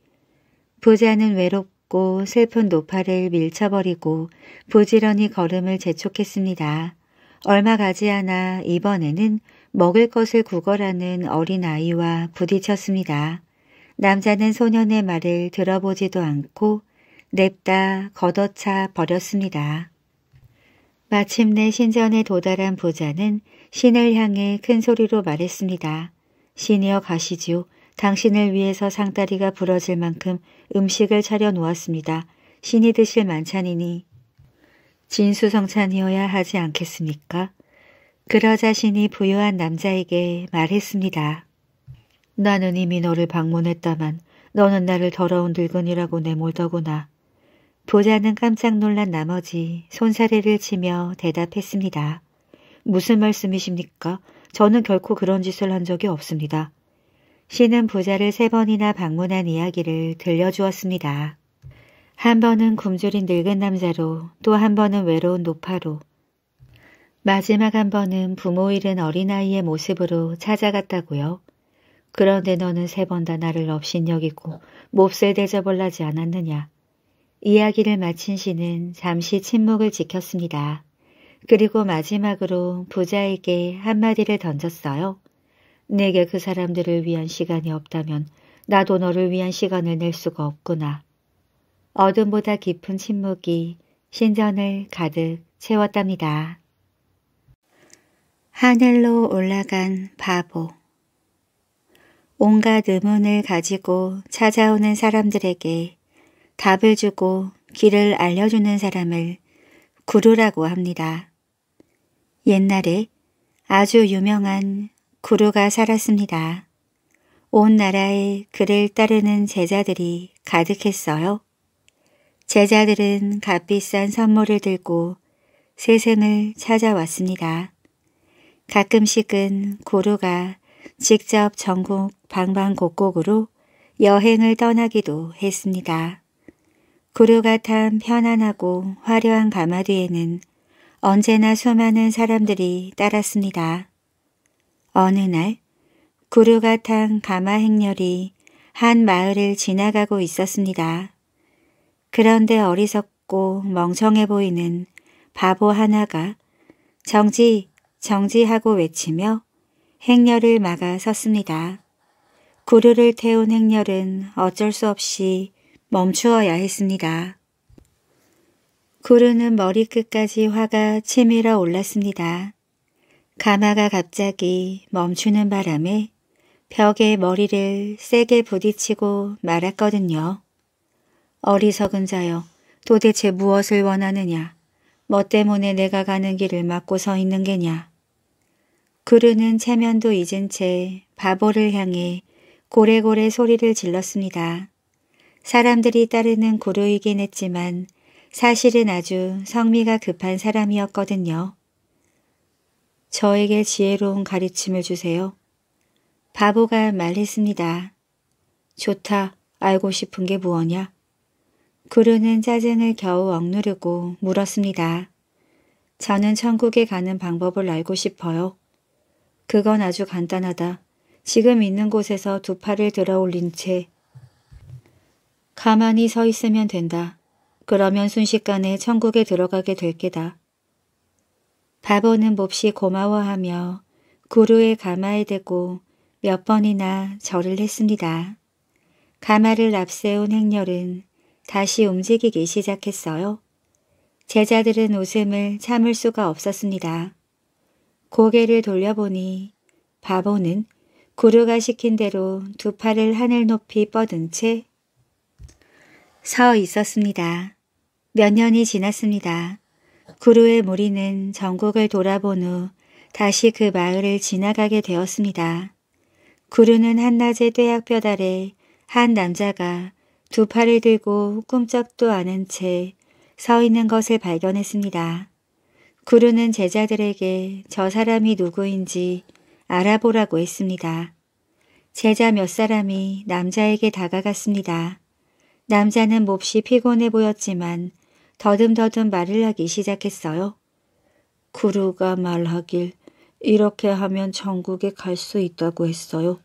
부자는 외롭고 슬픈 노파를 밀쳐버리고 부지런히 걸음을 재촉했습니다. 얼마 가지 않아 이번에는 먹을 것을 구걸하는 어린아이와 부딪혔습니다. 남자는 소년의 말을 들어보지도 않고 냅다 걷어차 버렸습니다. 마침내 신전에 도달한 부자는 신을 향해 큰 소리로 말했습니다. 시니어 가시지요. 당신을 위해서 상다리가 부러질 만큼 음식을 차려놓았습니다. 신이 드실 만찬이니 진수성찬이어야 하지 않겠습니까? 그러자 신이 부유한 남자에게 말했습니다. 나는 이미 너를 방문했다만 너는 나를 더러운 늙은이라고 내몰더구나. 보자는 깜짝 놀란 나머지 손사래를 치며 대답했습니다. 무슨 말씀이십니까? 저는 결코 그런 짓을 한 적이 없습니다. 시는 부자를 세 번이나 방문한 이야기를 들려주었습니다. 한 번은 굶주린 늙은 남자로 또 한 번은 외로운 노파로 마지막 한 번은 부모 잃은 어린아이의 모습으로 찾아갔다고요. 그런데 너는 세 번 다 나를 업신여기고 몹쓸 대접을 하지 않았느냐. 이야기를 마친 시는 잠시 침묵을 지켰습니다. 그리고 마지막으로 부자에게 한마디를 던졌어요. 내게 그 사람들을 위한 시간이 없다면 나도 너를 위한 시간을 낼 수가 없구나. 어둠보다 깊은 침묵이 신전을 가득 채웠답니다. 하늘로 올라간 바보 온갖 의문을 가지고 찾아오는 사람들에게 답을 주고 길을 알려주는 사람을 구루라고 합니다. 옛날에 아주 유명한 구루가 살았습니다. 온 나라에 그를 따르는 제자들이 가득했어요. 제자들은 값비싼 선물을 들고 세상을 찾아왔습니다. 가끔씩은 구루가 직접 전국 방방곡곡으로 여행을 떠나기도 했습니다. 구루가탄 편안하고 화려한 가마 뒤에는 언제나 수많은 사람들이 따랐습니다. 어느 날구르가탄 가마 행렬이 한 마을을 지나가고 있었습니다. 그런데 어리석고 멍청해 보이는 바보 하나가 정지, 정지하고 외치며 행렬을 막아 섰습니다. 구르를 태운 행렬은 어쩔 수 없이 멈추어야 했습니다. 구르는 머리끝까지 화가 치밀어 올랐습니다. 가마가 갑자기 멈추는 바람에 벽에 머리를 세게 부딪히고 말았거든요. 어리석은 자여 도대체 무엇을 원하느냐 뭐 때문에 내가 가는 길을 막고 서 있는 게냐 구르는 체면도 잊은 채 바보를 향해 고래고래 소리를 질렀습니다. 사람들이 따르는 구르이긴 했지만 사실은 아주 성미가 급한 사람이었거든요. 저에게 지혜로운 가르침을 주세요. 바보가 말했습니다. 좋다. 알고 싶은 게 무엇냐? 구루는 짜증을 겨우 억누르고 물었습니다. 저는 천국에 가는 방법을 알고 싶어요. 그건 아주 간단하다. 지금 있는 곳에서 두 팔을 들어 올린 채 가만히 서 있으면 된다. 그러면 순식간에 천국에 들어가게 될 게다. 바보는 몹시 고마워하며 구루에 가마에 대고 몇 번이나 절을 했습니다. 가마를 납세온 행렬은 다시 움직이기 시작했어요. 제자들은 웃음을 참을 수가 없었습니다. 고개를 돌려보니 바보는 구루가 시킨 대로 두 팔을 하늘 높이 뻗은 채서 있었습니다. 몇 년이 지났습니다. 구루의 무리는 전국을 돌아본 후 다시 그 마을을 지나가게 되었습니다. 구루는 한낮의 떼약볕 아래 한 남자가 두 팔을 들고 꿈쩍도 않은 채 서 있는 것을 발견했습니다. 구루는 제자들에게 저 사람이 누구인지 알아보라고 했습니다. 제자 몇 사람이 남자에게 다가갔습니다. 남자는 몹시 피곤해 보였지만 더듬더듬 말을 하기 시작했어요. 구루가 말하길 이렇게 하면 천국에 갈 수 있다고 했어요.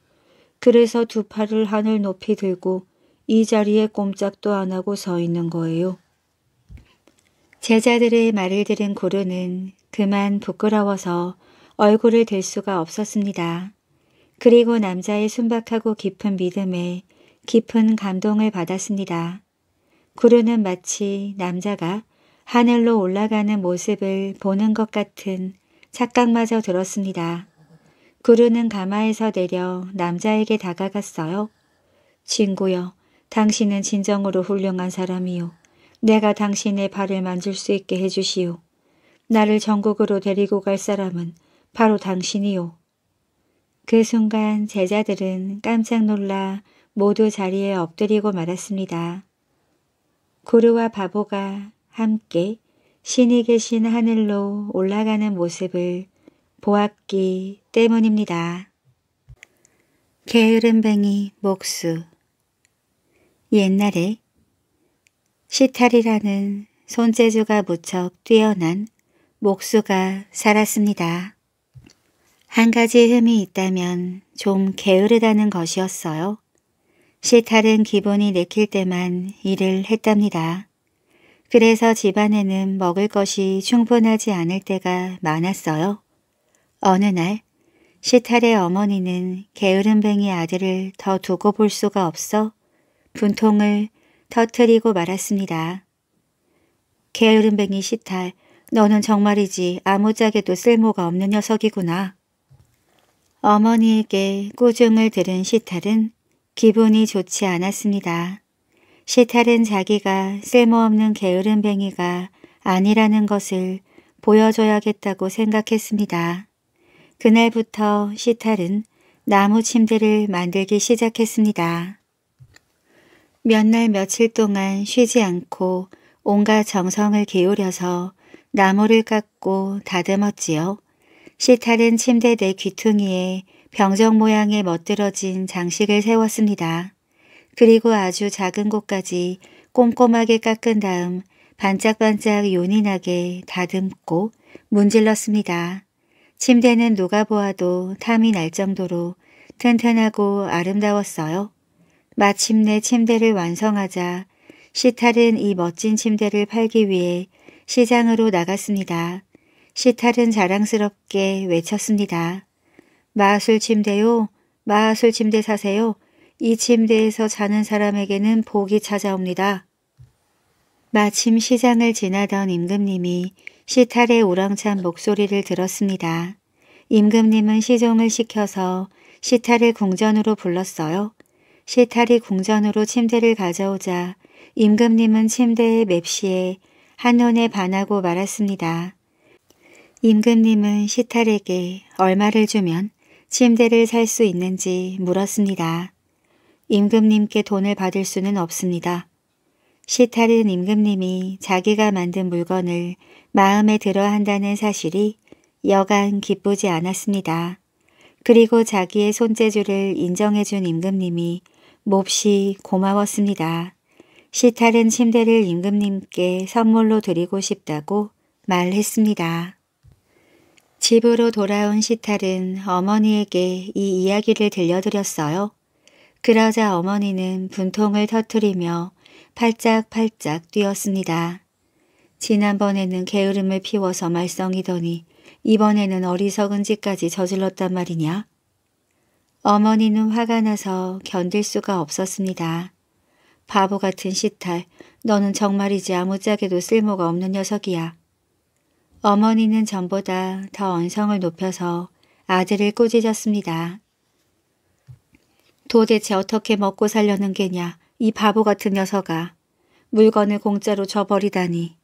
그래서 두 팔을 하늘 높이 들고 이 자리에 꼼짝도 안 하고 서 있는 거예요. 제자들의 말을 들은 구루는 그만 부끄러워서 얼굴을 들 수가 없었습니다. 그리고 남자의 순박하고 깊은 믿음에 깊은 감동을 받았습니다. 구루는 마치 남자가 하늘로 올라가는 모습을 보는 것 같은 착각마저 들었습니다. 구루는 가마에서 내려 남자에게 다가갔어요. 친구여, 당신은 진정으로 훌륭한 사람이요. 내가 당신의 발을 만질 수 있게 해주시오. 나를 전국으로 데리고 갈 사람은 바로 당신이요. 그 순간 제자들은 깜짝 놀라 모두 자리에 엎드리고 말았습니다. 구루와 바보가 함께 신이 계신 하늘로 올라가는 모습을 보았기 때문입니다. 게으름뱅이 목수 옛날에 시탈이라는 손재주가 무척 뛰어난 목수가 살았습니다. 한 가지 흠이 있다면 좀 게으르다는 것이었어요. 시탈은 기본이 내킬 때만 일을 했답니다. 그래서 집안에는 먹을 것이 충분하지 않을 때가 많았어요. 어느 날 시탈의 어머니는 게으름뱅이 아들을 더 두고 볼 수가 없어 분통을 터트리고 말았습니다. 게으름뱅이 시탈, 너는 정말이지 아무짝에도 쓸모가 없는 녀석이구나. 어머니에게 꾸중을 들은 시탈은 기분이 좋지 않았습니다. 시탈은 자기가 쓸모없는 게으름뱅이가 아니라는 것을 보여줘야겠다고 생각했습니다. 그날부터 시탈은 나무 침대를 만들기 시작했습니다. 몇 날 며칠 동안 쉬지 않고 온갖 정성을 기울여서 나무를 깎고 다듬었지요. 시탈은 침대 내 귀퉁이에 병정 모양의 멋들어진 장식을 세웠습니다. 그리고 아주 작은 곳까지 꼼꼼하게 깎은 다음 반짝반짝 요인하게 다듬고 문질렀습니다. 침대는 누가 보아도 탐이 날 정도로 튼튼하고 아름다웠어요. 마침내 침대를 완성하자 시탈은 이 멋진 침대를 팔기 위해 시장으로 나갔습니다. 시탈은 자랑스럽게 외쳤습니다. 마술 침대요. 마술 침대 사세요. 이 침대에서 자는 사람에게는 복이 찾아옵니다. 마침 시장을 지나던 임금님이 시탈의 우렁찬 목소리를 들었습니다. 임금님은 시종을 시켜서 시탈을 궁전으로 불렀어요. 시탈이 궁전으로 침대를 가져오자 임금님은 침대의 맵시에 한눈에 반하고 말았습니다. 임금님은 시탈에게 얼마를 주면 침대를 살 수 있는지 물었습니다. 임금님께 돈을 받을 수는 없습니다. 시탈은 임금님이 자기가 만든 물건을 마음에 들어 한다는 사실이 여간 기쁘지 않았습니다. 그리고 자기의 손재주를 인정해준 임금님이 몹시 고마웠습니다. 시탈은 침대를 임금님께 선물로 드리고 싶다고 말했습니다. 집으로 돌아온 시탈은 어머니에게 이 이야기를 들려드렸어요. 그러자 어머니는 분통을 터뜨리며 팔짝팔짝 뛰었습니다. 지난번에는 게으름을 피워서 말썽이더니 이번에는 어리석은 짓까지 저질렀단 말이냐? 어머니는 화가 나서 견딜 수가 없었습니다. 바보 같은 시탈, 너는 정말이지 아무짝에도 쓸모가 없는 녀석이야. 어머니는 전보다 더 언성을 높여서 아들을 꾸짖었습니다. 도대체 어떻게 먹고 살려는 게냐 이 바보 같은 녀석아 물건을 공짜로 줘버리다니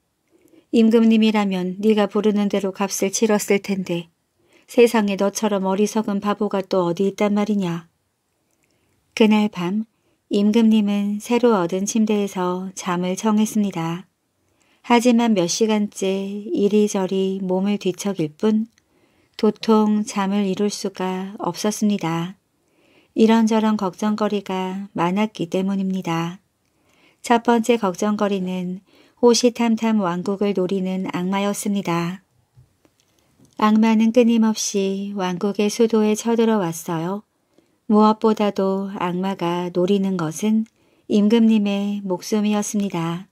임금님이라면 네가 부르는 대로 값을 치렀을 텐데 세상에 너처럼 어리석은 바보가 또 어디 있단 말이냐. 그날 밤 임금님은 새로 얻은 침대에서 잠을 청했습니다. 하지만 몇 시간째 이리저리 몸을 뒤척일 뿐 도통 잠을 이룰 수가 없었습니다. 이런저런 걱정거리가 많았기 때문입니다. 첫 번째 걱정거리는 호시탐탐 왕국을 노리는 악마였습니다. 악마는 끊임없이 왕국의 수도에 쳐들어왔어요. 무엇보다도 악마가 노리는 것은 임금님의 목숨이었습니다.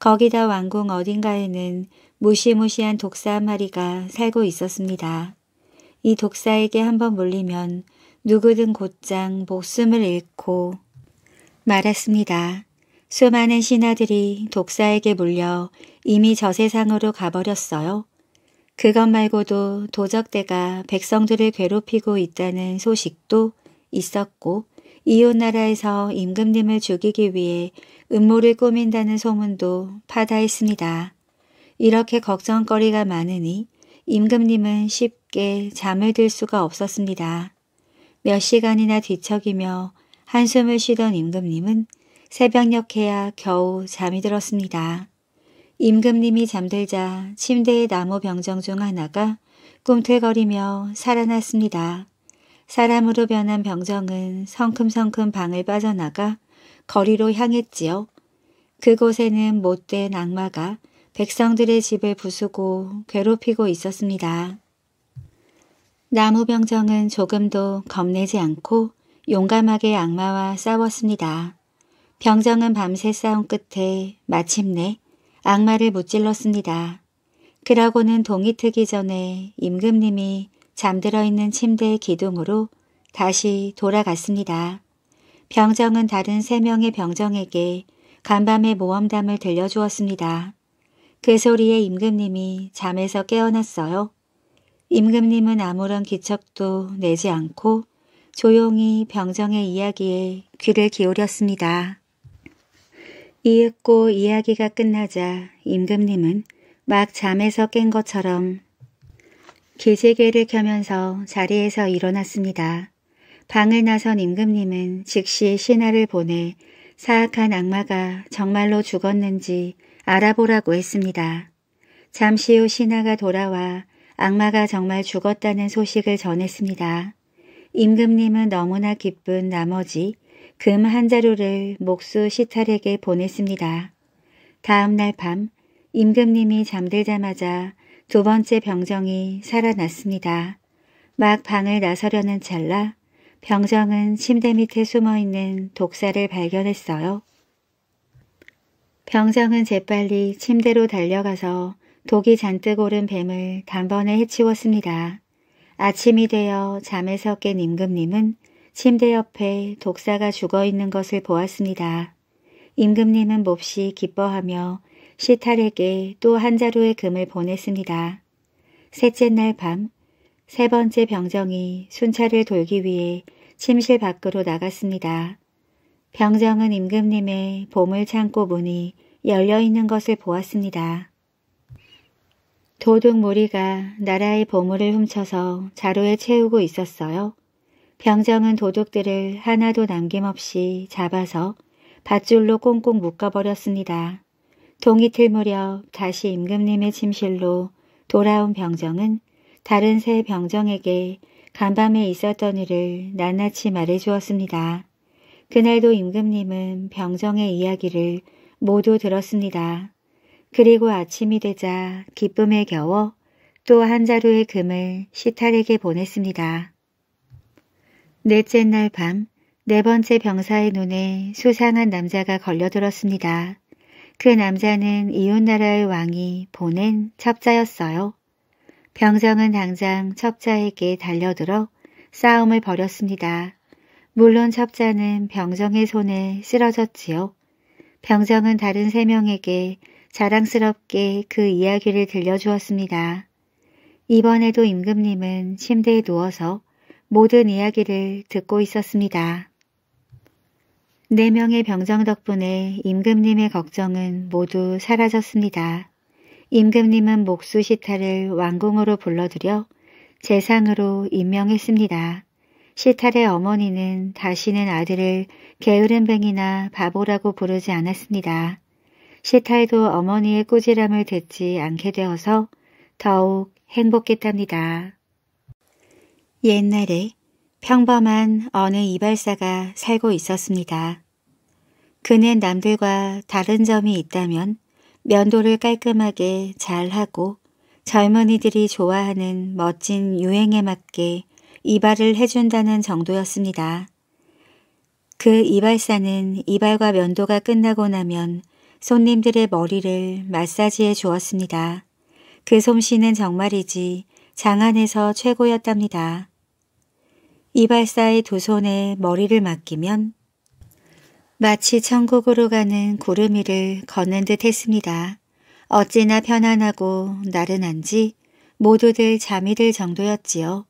거기다 왕궁 어딘가에는 무시무시한 독사 한 마리가 살고 있었습니다. 이 독사에게 한번 물리면 누구든 곧장 목숨을 잃고 말았습니다. 수많은 신하들이 독사에게 물려 이미 저 세상으로 가버렸어요. 그것 말고도 도적대가 백성들을 괴롭히고 있다는 소식도 있었고 이웃나라에서 임금님을 죽이기 위해 음모를 꾸민다는 소문도 파다했습니다. 이렇게 걱정거리가 많으니 임금님은 쉽게 잠을 들 수가 없었습니다. 몇 시간이나 뒤척이며 한숨을 쉬던 임금님은 새벽녘에야 겨우 잠이 들었습니다. 임금님이 잠들자 침대의 나무 병정 중 하나가 꿈틀거리며 살아났습니다. 사람으로 변한 병정은 성큼성큼 방을 빠져나가 거리로 향했지요. 그곳에는 못된 악마가 백성들의 집을 부수고 괴롭히고 있었습니다. 나무병정은 조금도 겁내지 않고 용감하게 악마와 싸웠습니다. 병정은 밤새 싸운 끝에 마침내 악마를 무찔렀습니다. 그러고는 동이 트기 전에 임금님이 잠들어 있는 침대의 기둥으로 다시 돌아갔습니다. 병정은 다른 세 명의 병정에게 간밤에 모험담을 들려주었습니다. 그 소리에 임금님이 잠에서 깨어났어요. 임금님은 아무런 기척도 내지 않고 조용히 병정의 이야기에 귀를 기울였습니다. 이윽고 이야기가 끝나자 임금님은 막 잠에서 깬 것처럼 기지개를 켜면서 자리에서 일어났습니다. 방을 나선 임금님은 즉시 신하를 보내 사악한 악마가 정말로 죽었는지 알아보라고 했습니다. 잠시 후 신하가 돌아와 악마가 정말 죽었다는 소식을 전했습니다. 임금님은 너무나 기쁜 나머지 금 한 자루를 목수 시탈에게 보냈습니다. 다음 날 밤 임금님이 잠들자마자 두 번째 병정이 살아났습니다. 막 방을 나서려는 찰나 병정은 침대 밑에 숨어있는 독사를 발견했어요. 병정은 재빨리 침대로 달려가서 독이 잔뜩 오른 뱀을 단번에 해치웠습니다. 아침이 되어 잠에서 깬 임금님은 침대 옆에 독사가 죽어있는 것을 보았습니다. 임금님은 몹시 기뻐하며 시탈에게 또 한 자루의 금을 보냈습니다. 셋째 날밤 세 번째 병정이 순찰을 돌기 위해 침실 밖으로 나갔습니다. 병정은 임금님의 보물 창고 문이 열려있는 것을 보았습니다. 도둑 무리가 나라의 보물을 훔쳐서 자루에 채우고 있었어요. 병정은 도둑들을 하나도 남김없이 잡아서 밧줄로 꽁꽁 묶어버렸습니다. 동이틀 무렵 다시 임금님의 침실로 돌아온 병정은 다른 세 병정에게 간밤에 있었던 일을 낱낱이 말해주었습니다. 그날도 임금님은 병정의 이야기를 모두 들었습니다. 그리고 아침이 되자 기쁨에 겨워 또 한 자루의 금을 시탈에게 보냈습니다. 넷째 날 밤, 네 번째 병사의 눈에 수상한 남자가 걸려들었습니다. 그 남자는 이웃나라의 왕이 보낸 첩자였어요. 병정은 당장 첩자에게 달려들어 싸움을 벌였습니다. 물론 첩자는 병정의 손에 쓰러졌지요. 병정은 다른 세 명에게 자랑스럽게 그 이야기를 들려주었습니다. 이번에도 임금님은 침대에 누워서 모든 이야기를 듣고 있었습니다. 네 명의 병정 덕분에 임금님의 걱정은 모두 사라졌습니다. 임금님은 목수시타를 왕궁으로 불러들여 재상으로 임명했습니다. 시탈의 어머니는 다시는 아들을 게으름뱅이나 바보라고 부르지 않았습니다. 시탈도 어머니의 꾸지람을 듣지 않게 되어서 더욱 행복했답니다. 옛날에 평범한 어느 이발사가 살고 있었습니다. 그는 남들과 다른 점이 있다면 면도를 깔끔하게 잘하고 젊은이들이 좋아하는 멋진 유행에 맞게 이발을 해준다는 정도였습니다. 그 이발사는 이발과 면도가 끝나고 나면 손님들의 머리를 마사지해 주었습니다. 그 솜씨는 정말이지 장안에서 최고였답니다. 이발사의 두 손에 머리를 맡기면 마치 천국으로 가는 구름 이를 걷는 듯 했습니다. 어찌나 편안하고 나른한지 모두들 잠이 들 정도였지요.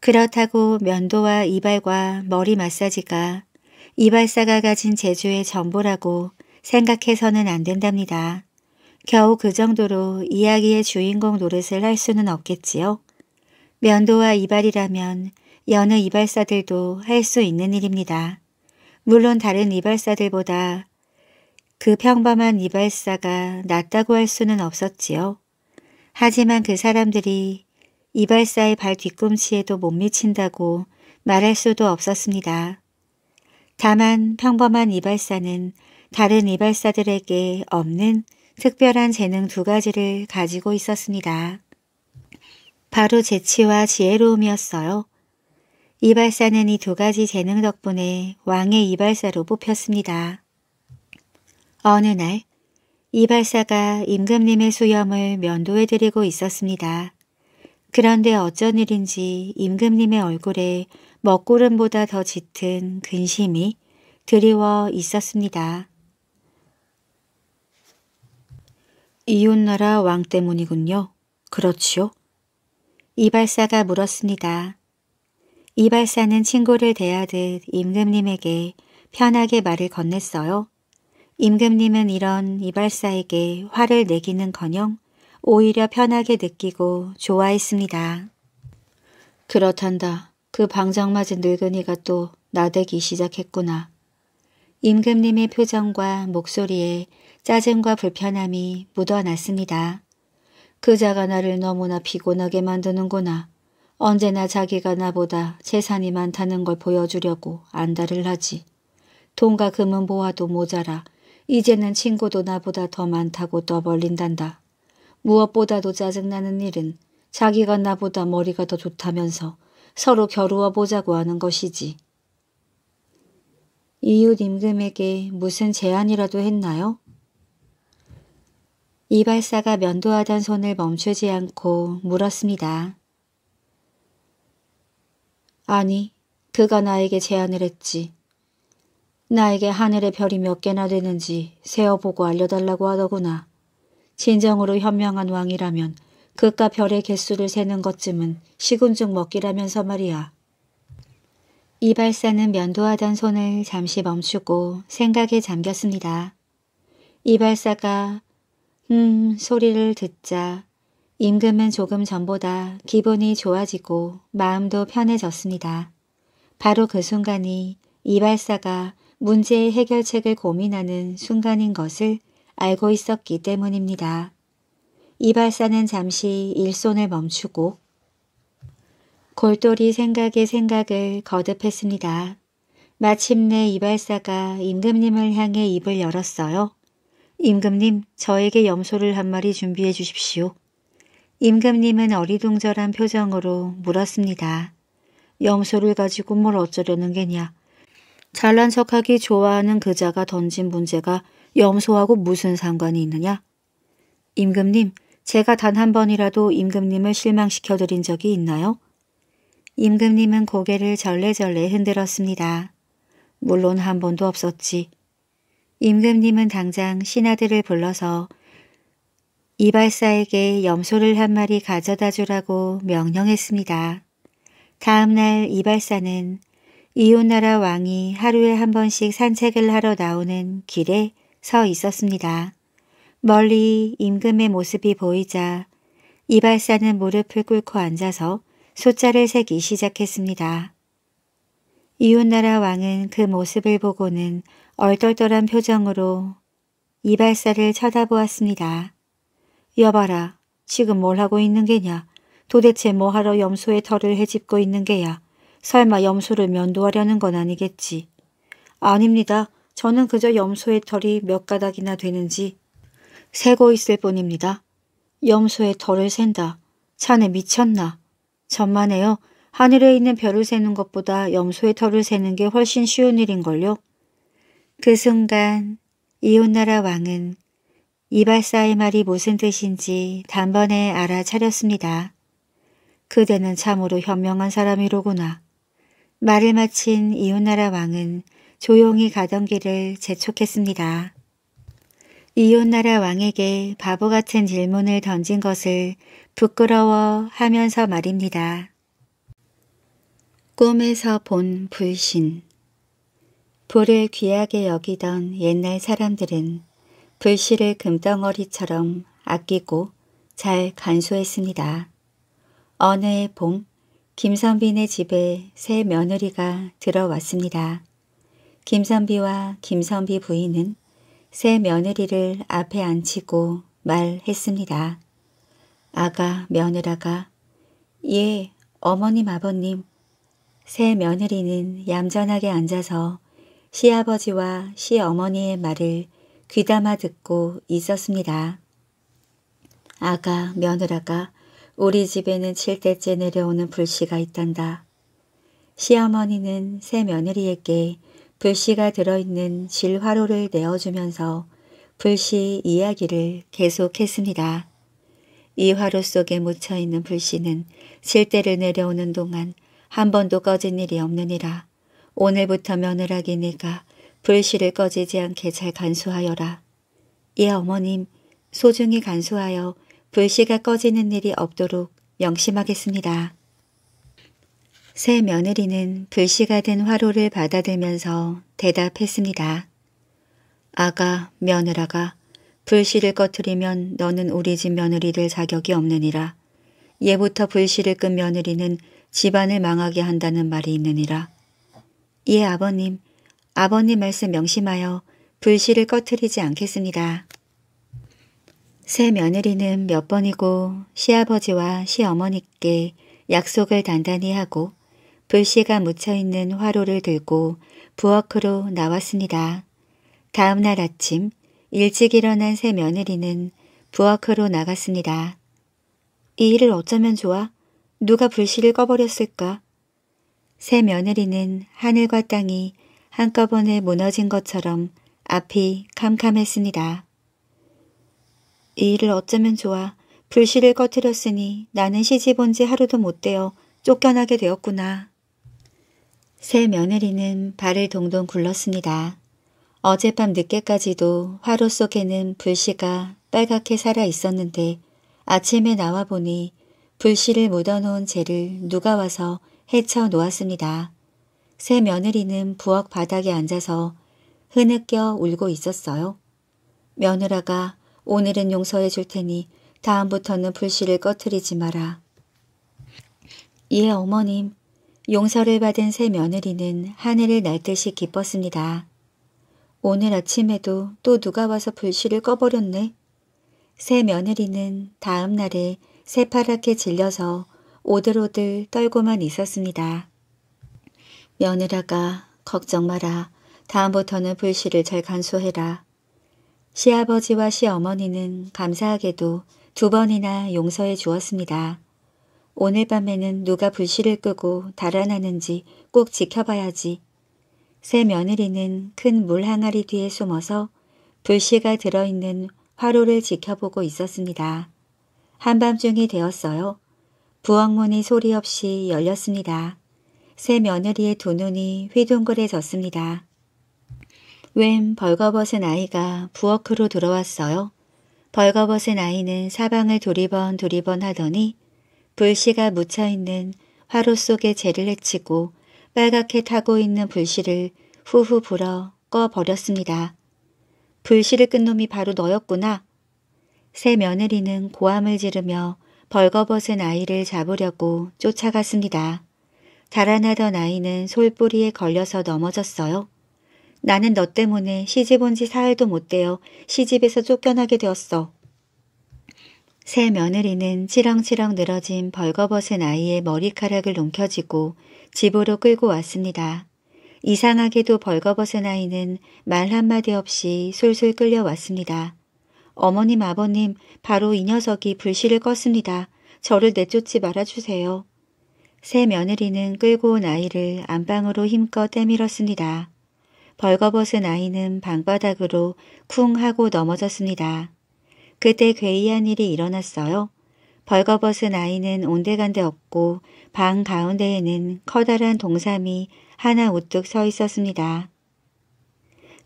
그렇다고 면도와 이발과 머리 마사지가 이발사가 가진 제주의 전부라고 생각해서는 안 된답니다. 겨우 그 정도로 이야기의 주인공 노릇을 할 수는 없겠지요. 면도와 이발이라면 여느 이발사들도 할 수 있는 일입니다. 물론 다른 이발사들보다 그 평범한 이발사가 낫다고 할 수는 없었지요. 하지만 그 사람들이 이발사의 발 뒤꿈치에도 못 미친다고 말할 수도 없었습니다. 다만 평범한 이발사는 다른 이발사들에게 없는 특별한 재능 두 가지를 가지고 있었습니다. 바로 재치와 지혜로움이었어요. 이발사는 이 두 가지 재능 덕분에 왕의 이발사로 뽑혔습니다. 어느 날 이발사가 임금님의 수염을 면도해드리고 있었습니다. 그런데 어쩐 일인지 임금님의 얼굴에 먹구름보다 더 짙은 근심이 드리워 있었습니다. 이웃나라 왕 때문이군요. 그렇지요? 이발사가 물었습니다. 이발사는 친구를 대하듯 임금님에게 편하게 말을 건넸어요. 임금님은 이런 이발사에게 화를 내기는커녕 오히려 편하게 느끼고 좋아했습니다. 그렇단다. 그 방정맞은 늙은이가 또 나대기 시작했구나. 임금님의 표정과 목소리에 짜증과 불편함이 묻어났습니다. 그자가 나를 너무나 피곤하게 만드는구나. 언제나 자기가 나보다 재산이 많다는 걸 보여주려고 안달을 하지. 돈과 금은 모아도 모자라 이제는 친구도 나보다 더 많다고 떠벌린단다. 무엇보다도 짜증나는 일은 자기가 나보다 머리가 더 좋다면서 서로 겨루어 보자고 하는 것이지. 이웃 임금에게 무슨 제안이라도 했나요? 이발사가 면도하던 손을 멈추지 않고 물었습니다. 아니, 그가 나에게 제안을 했지. 나에게 하늘의 별이 몇 개나 되는지 세어보고 알려달라고 하더구나. 진정으로 현명한 왕이라면 그가 별의 개수를 세는 것쯤은 시군중 먹기라면서 말이야. 이발사는 면도하던 손을 잠시 멈추고 생각에 잠겼습니다. 이발사가 음 소리를 듣자 임금은 조금 전보다 기분이 좋아지고 마음도 편해졌습니다. 바로 그 순간이 이발사가 문제의 해결책을 고민하는 순간인 것을 알고 있었기 때문입니다. 이발사는 잠시 일손을 멈추고 골똘히 생각의 생각을 거듭했습니다. 마침내 이발사가 임금님을 향해 입을 열었어요. 임금님, 저에게 염소를 한 마리 준비해 주십시오. 임금님은 어리둥절한 표정으로 물었습니다. 염소를 가지고 뭘 어쩌려는 게냐. 잘난 척하기 좋아하는 그자가 던진 문제가 염소하고 무슨 상관이 있느냐? 임금님, 제가 단 한 번이라도 임금님을 실망시켜드린 적이 있나요? 임금님은 고개를 절레절레 흔들었습니다. 물론 한 번도 없었지. 임금님은 당장 신하들을 불러서 이발사에게 염소를 한 마리 가져다 주라고 명령했습니다. 다음날 이발사는 이웃나라 왕이 하루에 한 번씩 산책을 하러 나오는 길에 서 있었습니다. 멀리 임금의 모습이 보이자 이발사는 무릎을 꿇고 앉아서 숫자를 세기 시작했습니다. 이웃나라 왕은 그 모습을 보고는 얼떨떨한 표정으로 이발사를 쳐다보았습니다. 여봐라, 지금 뭘 하고 있는 게냐? 도대체 뭐하러 염소의 털을 헤집고 있는 게야? 설마 염소를 면도하려는 건 아니겠지? 아닙니다. 저는 그저 염소의 털이 몇 가닥이나 되는지 세고 있을 뿐입니다. 염소의 털을 샌다 자네 미쳤나? 전만해요 하늘에 있는 별을 세는 것보다 염소의 털을 세는 게 훨씬 쉬운 일인걸요. 그 순간 이웃나라 왕은 이발사의 말이 무슨 뜻인지 단번에 알아차렸습니다. 그대는 참으로 현명한 사람이로구나. 말을 마친 이웃나라 왕은 조용히 가던 길을 재촉했습니다. 이웃나라 왕에게 바보 같은 질문을 던진 것을 부끄러워하면서 말입니다. 꿈에서 본 불신 불을 귀하게 여기던 옛날 사람들은 불씨를 금덩어리처럼 아끼고 잘 간수했습니다. 어느 해 봄, 김선빈의 집에 새 며느리가 들어왔습니다. 김선비와 김선비 부인은 새 며느리를 앞에 앉히고 말했습니다. 아가 며느라가 예, 어머님 아버님. 새 며느리는 얌전하게 앉아서 시아버지와 시어머니의 말을 귀담아 듣고 있었습니다. 아가 며느라가 우리 집에는 칠대째 내려오는 불씨가 있단다. 시어머니는 새 며느리에게 불씨가 들어있는 질화로를 내어주면서 불씨 이야기를 계속했습니다. 이 화로 속에 묻혀있는 불씨는 칠대를 내려오는 동안 한 번도 꺼진 일이 없느니라. 오늘부터 며느라기 네가 불씨를 꺼지지 않게 잘 간수하여라. 예 어머님, 소중히 간수하여 불씨가 꺼지는 일이 없도록 명심하겠습니다. 새 며느리는 불씨가 된 화로를 받아들면서 대답했습니다. 아가, 며느라가 불씨를 꺼트리면 너는 우리 집 며느리 될 자격이 없느니라. 예부터 불씨를 끈 며느리는 집안을 망하게 한다는 말이 있느니라. 예, 아버님, 아버님 말씀 명심하여 불씨를 꺼트리지 않겠습니다. 새 며느리는 몇 번이고 시아버지와 시어머니께 약속을 단단히 하고 불씨가 묻혀있는 화로를 들고 부엌으로 나왔습니다. 다음 날 아침 일찍 일어난 새 며느리는 부엌으로 나갔습니다. 이 일을 어쩌면 좋아? 누가 불씨를 꺼버렸을까? 새 며느리는 하늘과 땅이 한꺼번에 무너진 것처럼 앞이 캄캄했습니다. 이 일을 어쩌면 좋아. 불씨를 꺼뜨렸으니 나는 시집 온지 하루도 못 되어 쫓겨나게 되었구나. 새 며느리는 발을 동동 굴렀습니다. 어젯밤 늦게까지도 화로 속에는 불씨가 빨갛게 살아 있었는데 아침에 나와 보니 불씨를 묻어놓은 재를 누가 와서 헤쳐 놓았습니다. 새 며느리는 부엌 바닥에 앉아서 흐느껴 울고 있었어요. 며느라가 오늘은 용서해 줄 테니 다음부터는 불씨를 꺼트리지 마라. 예, 어머님. 용서를 받은 새 며느리는 하늘을 날 듯이 기뻤습니다. 오늘 아침에도 또 누가 와서 불씨를 꺼버렸네. 새 며느리는 다음 날에 새파랗게 질려서 오들오들 떨고만 있었습니다. 며느라가 걱정 마라. 다음부터는 불씨를 잘간수해라 시아버지와 시어머니는 감사하게도 두 번이나 용서해 주었습니다. 오늘 밤에는 누가 불씨를 끄고 달아나는지 꼭 지켜봐야지. 새 며느리는 큰 물 항아리 뒤에 숨어서 불씨가 들어있는 화로를 지켜보고 있었습니다. 한밤중이 되었어요. 부엌문이 소리 없이 열렸습니다. 새 며느리의 두 눈이 휘둥그레졌습니다. 웬 벌거벗은 아이가 부엌으로 들어왔어요. 벌거벗은 아이는 사방을 두리번 두리번 하더니 불씨가 묻혀있는 화로 속에 재를 헤치고 빨갛게 타고 있는 불씨를 후후 불어 꺼버렸습니다. 불씨를 끈 놈이 바로 너였구나. 새 며느리는 고함을 지르며 벌거벗은 아이를 잡으려고 쫓아갔습니다. 자라나던 아이는 솔뿌리에 걸려서 넘어졌어요. 나는 너 때문에 시집 온지 사흘도 못 되어 시집에서 쫓겨나게 되었어. 새 며느리는 치렁치렁 늘어진 벌거벗은 아이의 머리카락을 움켜쥐고 집으로 끌고 왔습니다. 이상하게도 벌거벗은 아이는 말 한마디 없이 술술 끌려왔습니다. 어머님 아버님 바로 이 녀석이 불씨를 껐습니다. 저를 내쫓지 말아주세요. 새 며느리는 끌고 온 아이를 안방으로 힘껏 때밀었습니다. 벌거벗은 아이는 방바닥으로 쿵 하고 넘어졌습니다. 그때 괴이한 일이 일어났어요. 벌거벗은 아이는 온데간데 없고 방 가운데에는 커다란 동삼이 하나 우뚝 서 있었습니다.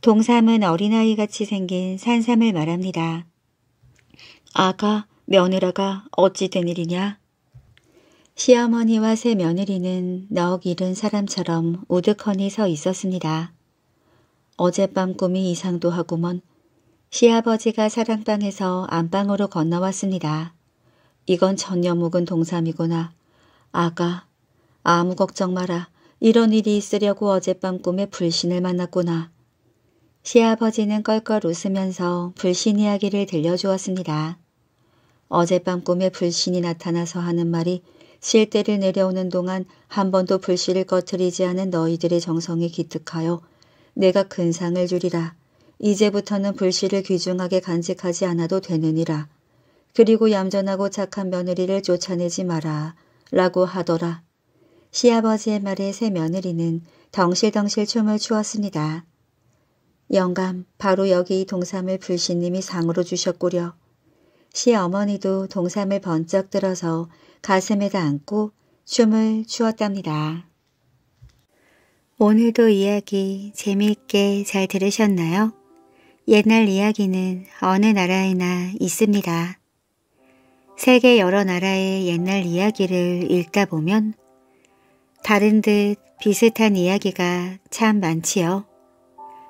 동삼은 어린아이같이 생긴 산삼을 말합니다. 아가, 며느라가 어찌 된 일이냐? 시어머니와 새 며느리는 넉 잃은 사람처럼 우드커니 서 있었습니다. 어젯밤 꿈이 이상도 하고먼 시아버지가 사랑방에서 안방으로 건너왔습니다. 이건 전혀 묵은 동삼이구나. 아가, 아무 걱정 마라. 이런 일이 있으려고 어젯밤 꿈에 불신을 만났구나. 시아버지는 껄껄 웃으면서 불신 이야기를 들려주었습니다. 어젯밤 꿈에 불신이 나타나서 하는 말이 실대를 내려오는 동안 한 번도 불씨를 꺼트리지 않은 너희들의 정성이 기특하여 내가 근 상을 주리라. 이제부터는 불씨를 귀중하게 간직하지 않아도 되느니라. 그리고 얌전하고 착한 며느리를 쫓아내지 마라. 라고 하더라. 시아버지의 말에 새 며느리는 덩실덩실 춤을 추었습니다. 영감, 바로 여기 이 동삼을 불신님이 상으로 주셨구려. 시어머니도 동삼을 번쩍 들어서 가슴에다 안고 춤을 추었답니다. 오늘도 이야기 재미있게 잘 들으셨나요? 옛날 이야기는 어느 나라에나 있습니다. 세계 여러 나라의 옛날 이야기를 읽다 보면 다른 듯 비슷한 이야기가 참 많지요.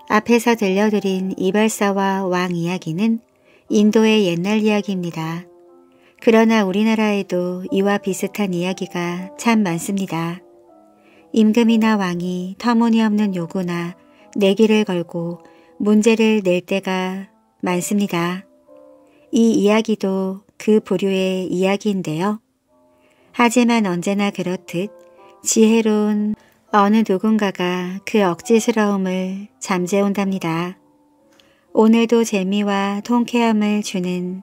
앞에서 들려드린 이발사와 왕 이야기는 인도의 옛날 이야기입니다. 그러나 우리나라에도 이와 비슷한 이야기가 참 많습니다. 임금이나 왕이 터무니없는 요구나 내기를 걸고 문제를 낼 때가 많습니다. 이 이야기도 그 부류의 이야기인데요. 하지만 언제나 그렇듯 지혜로운 어느 누군가가 그 억지스러움을 잠재운답니다. 오늘도 재미와 통쾌함을 주는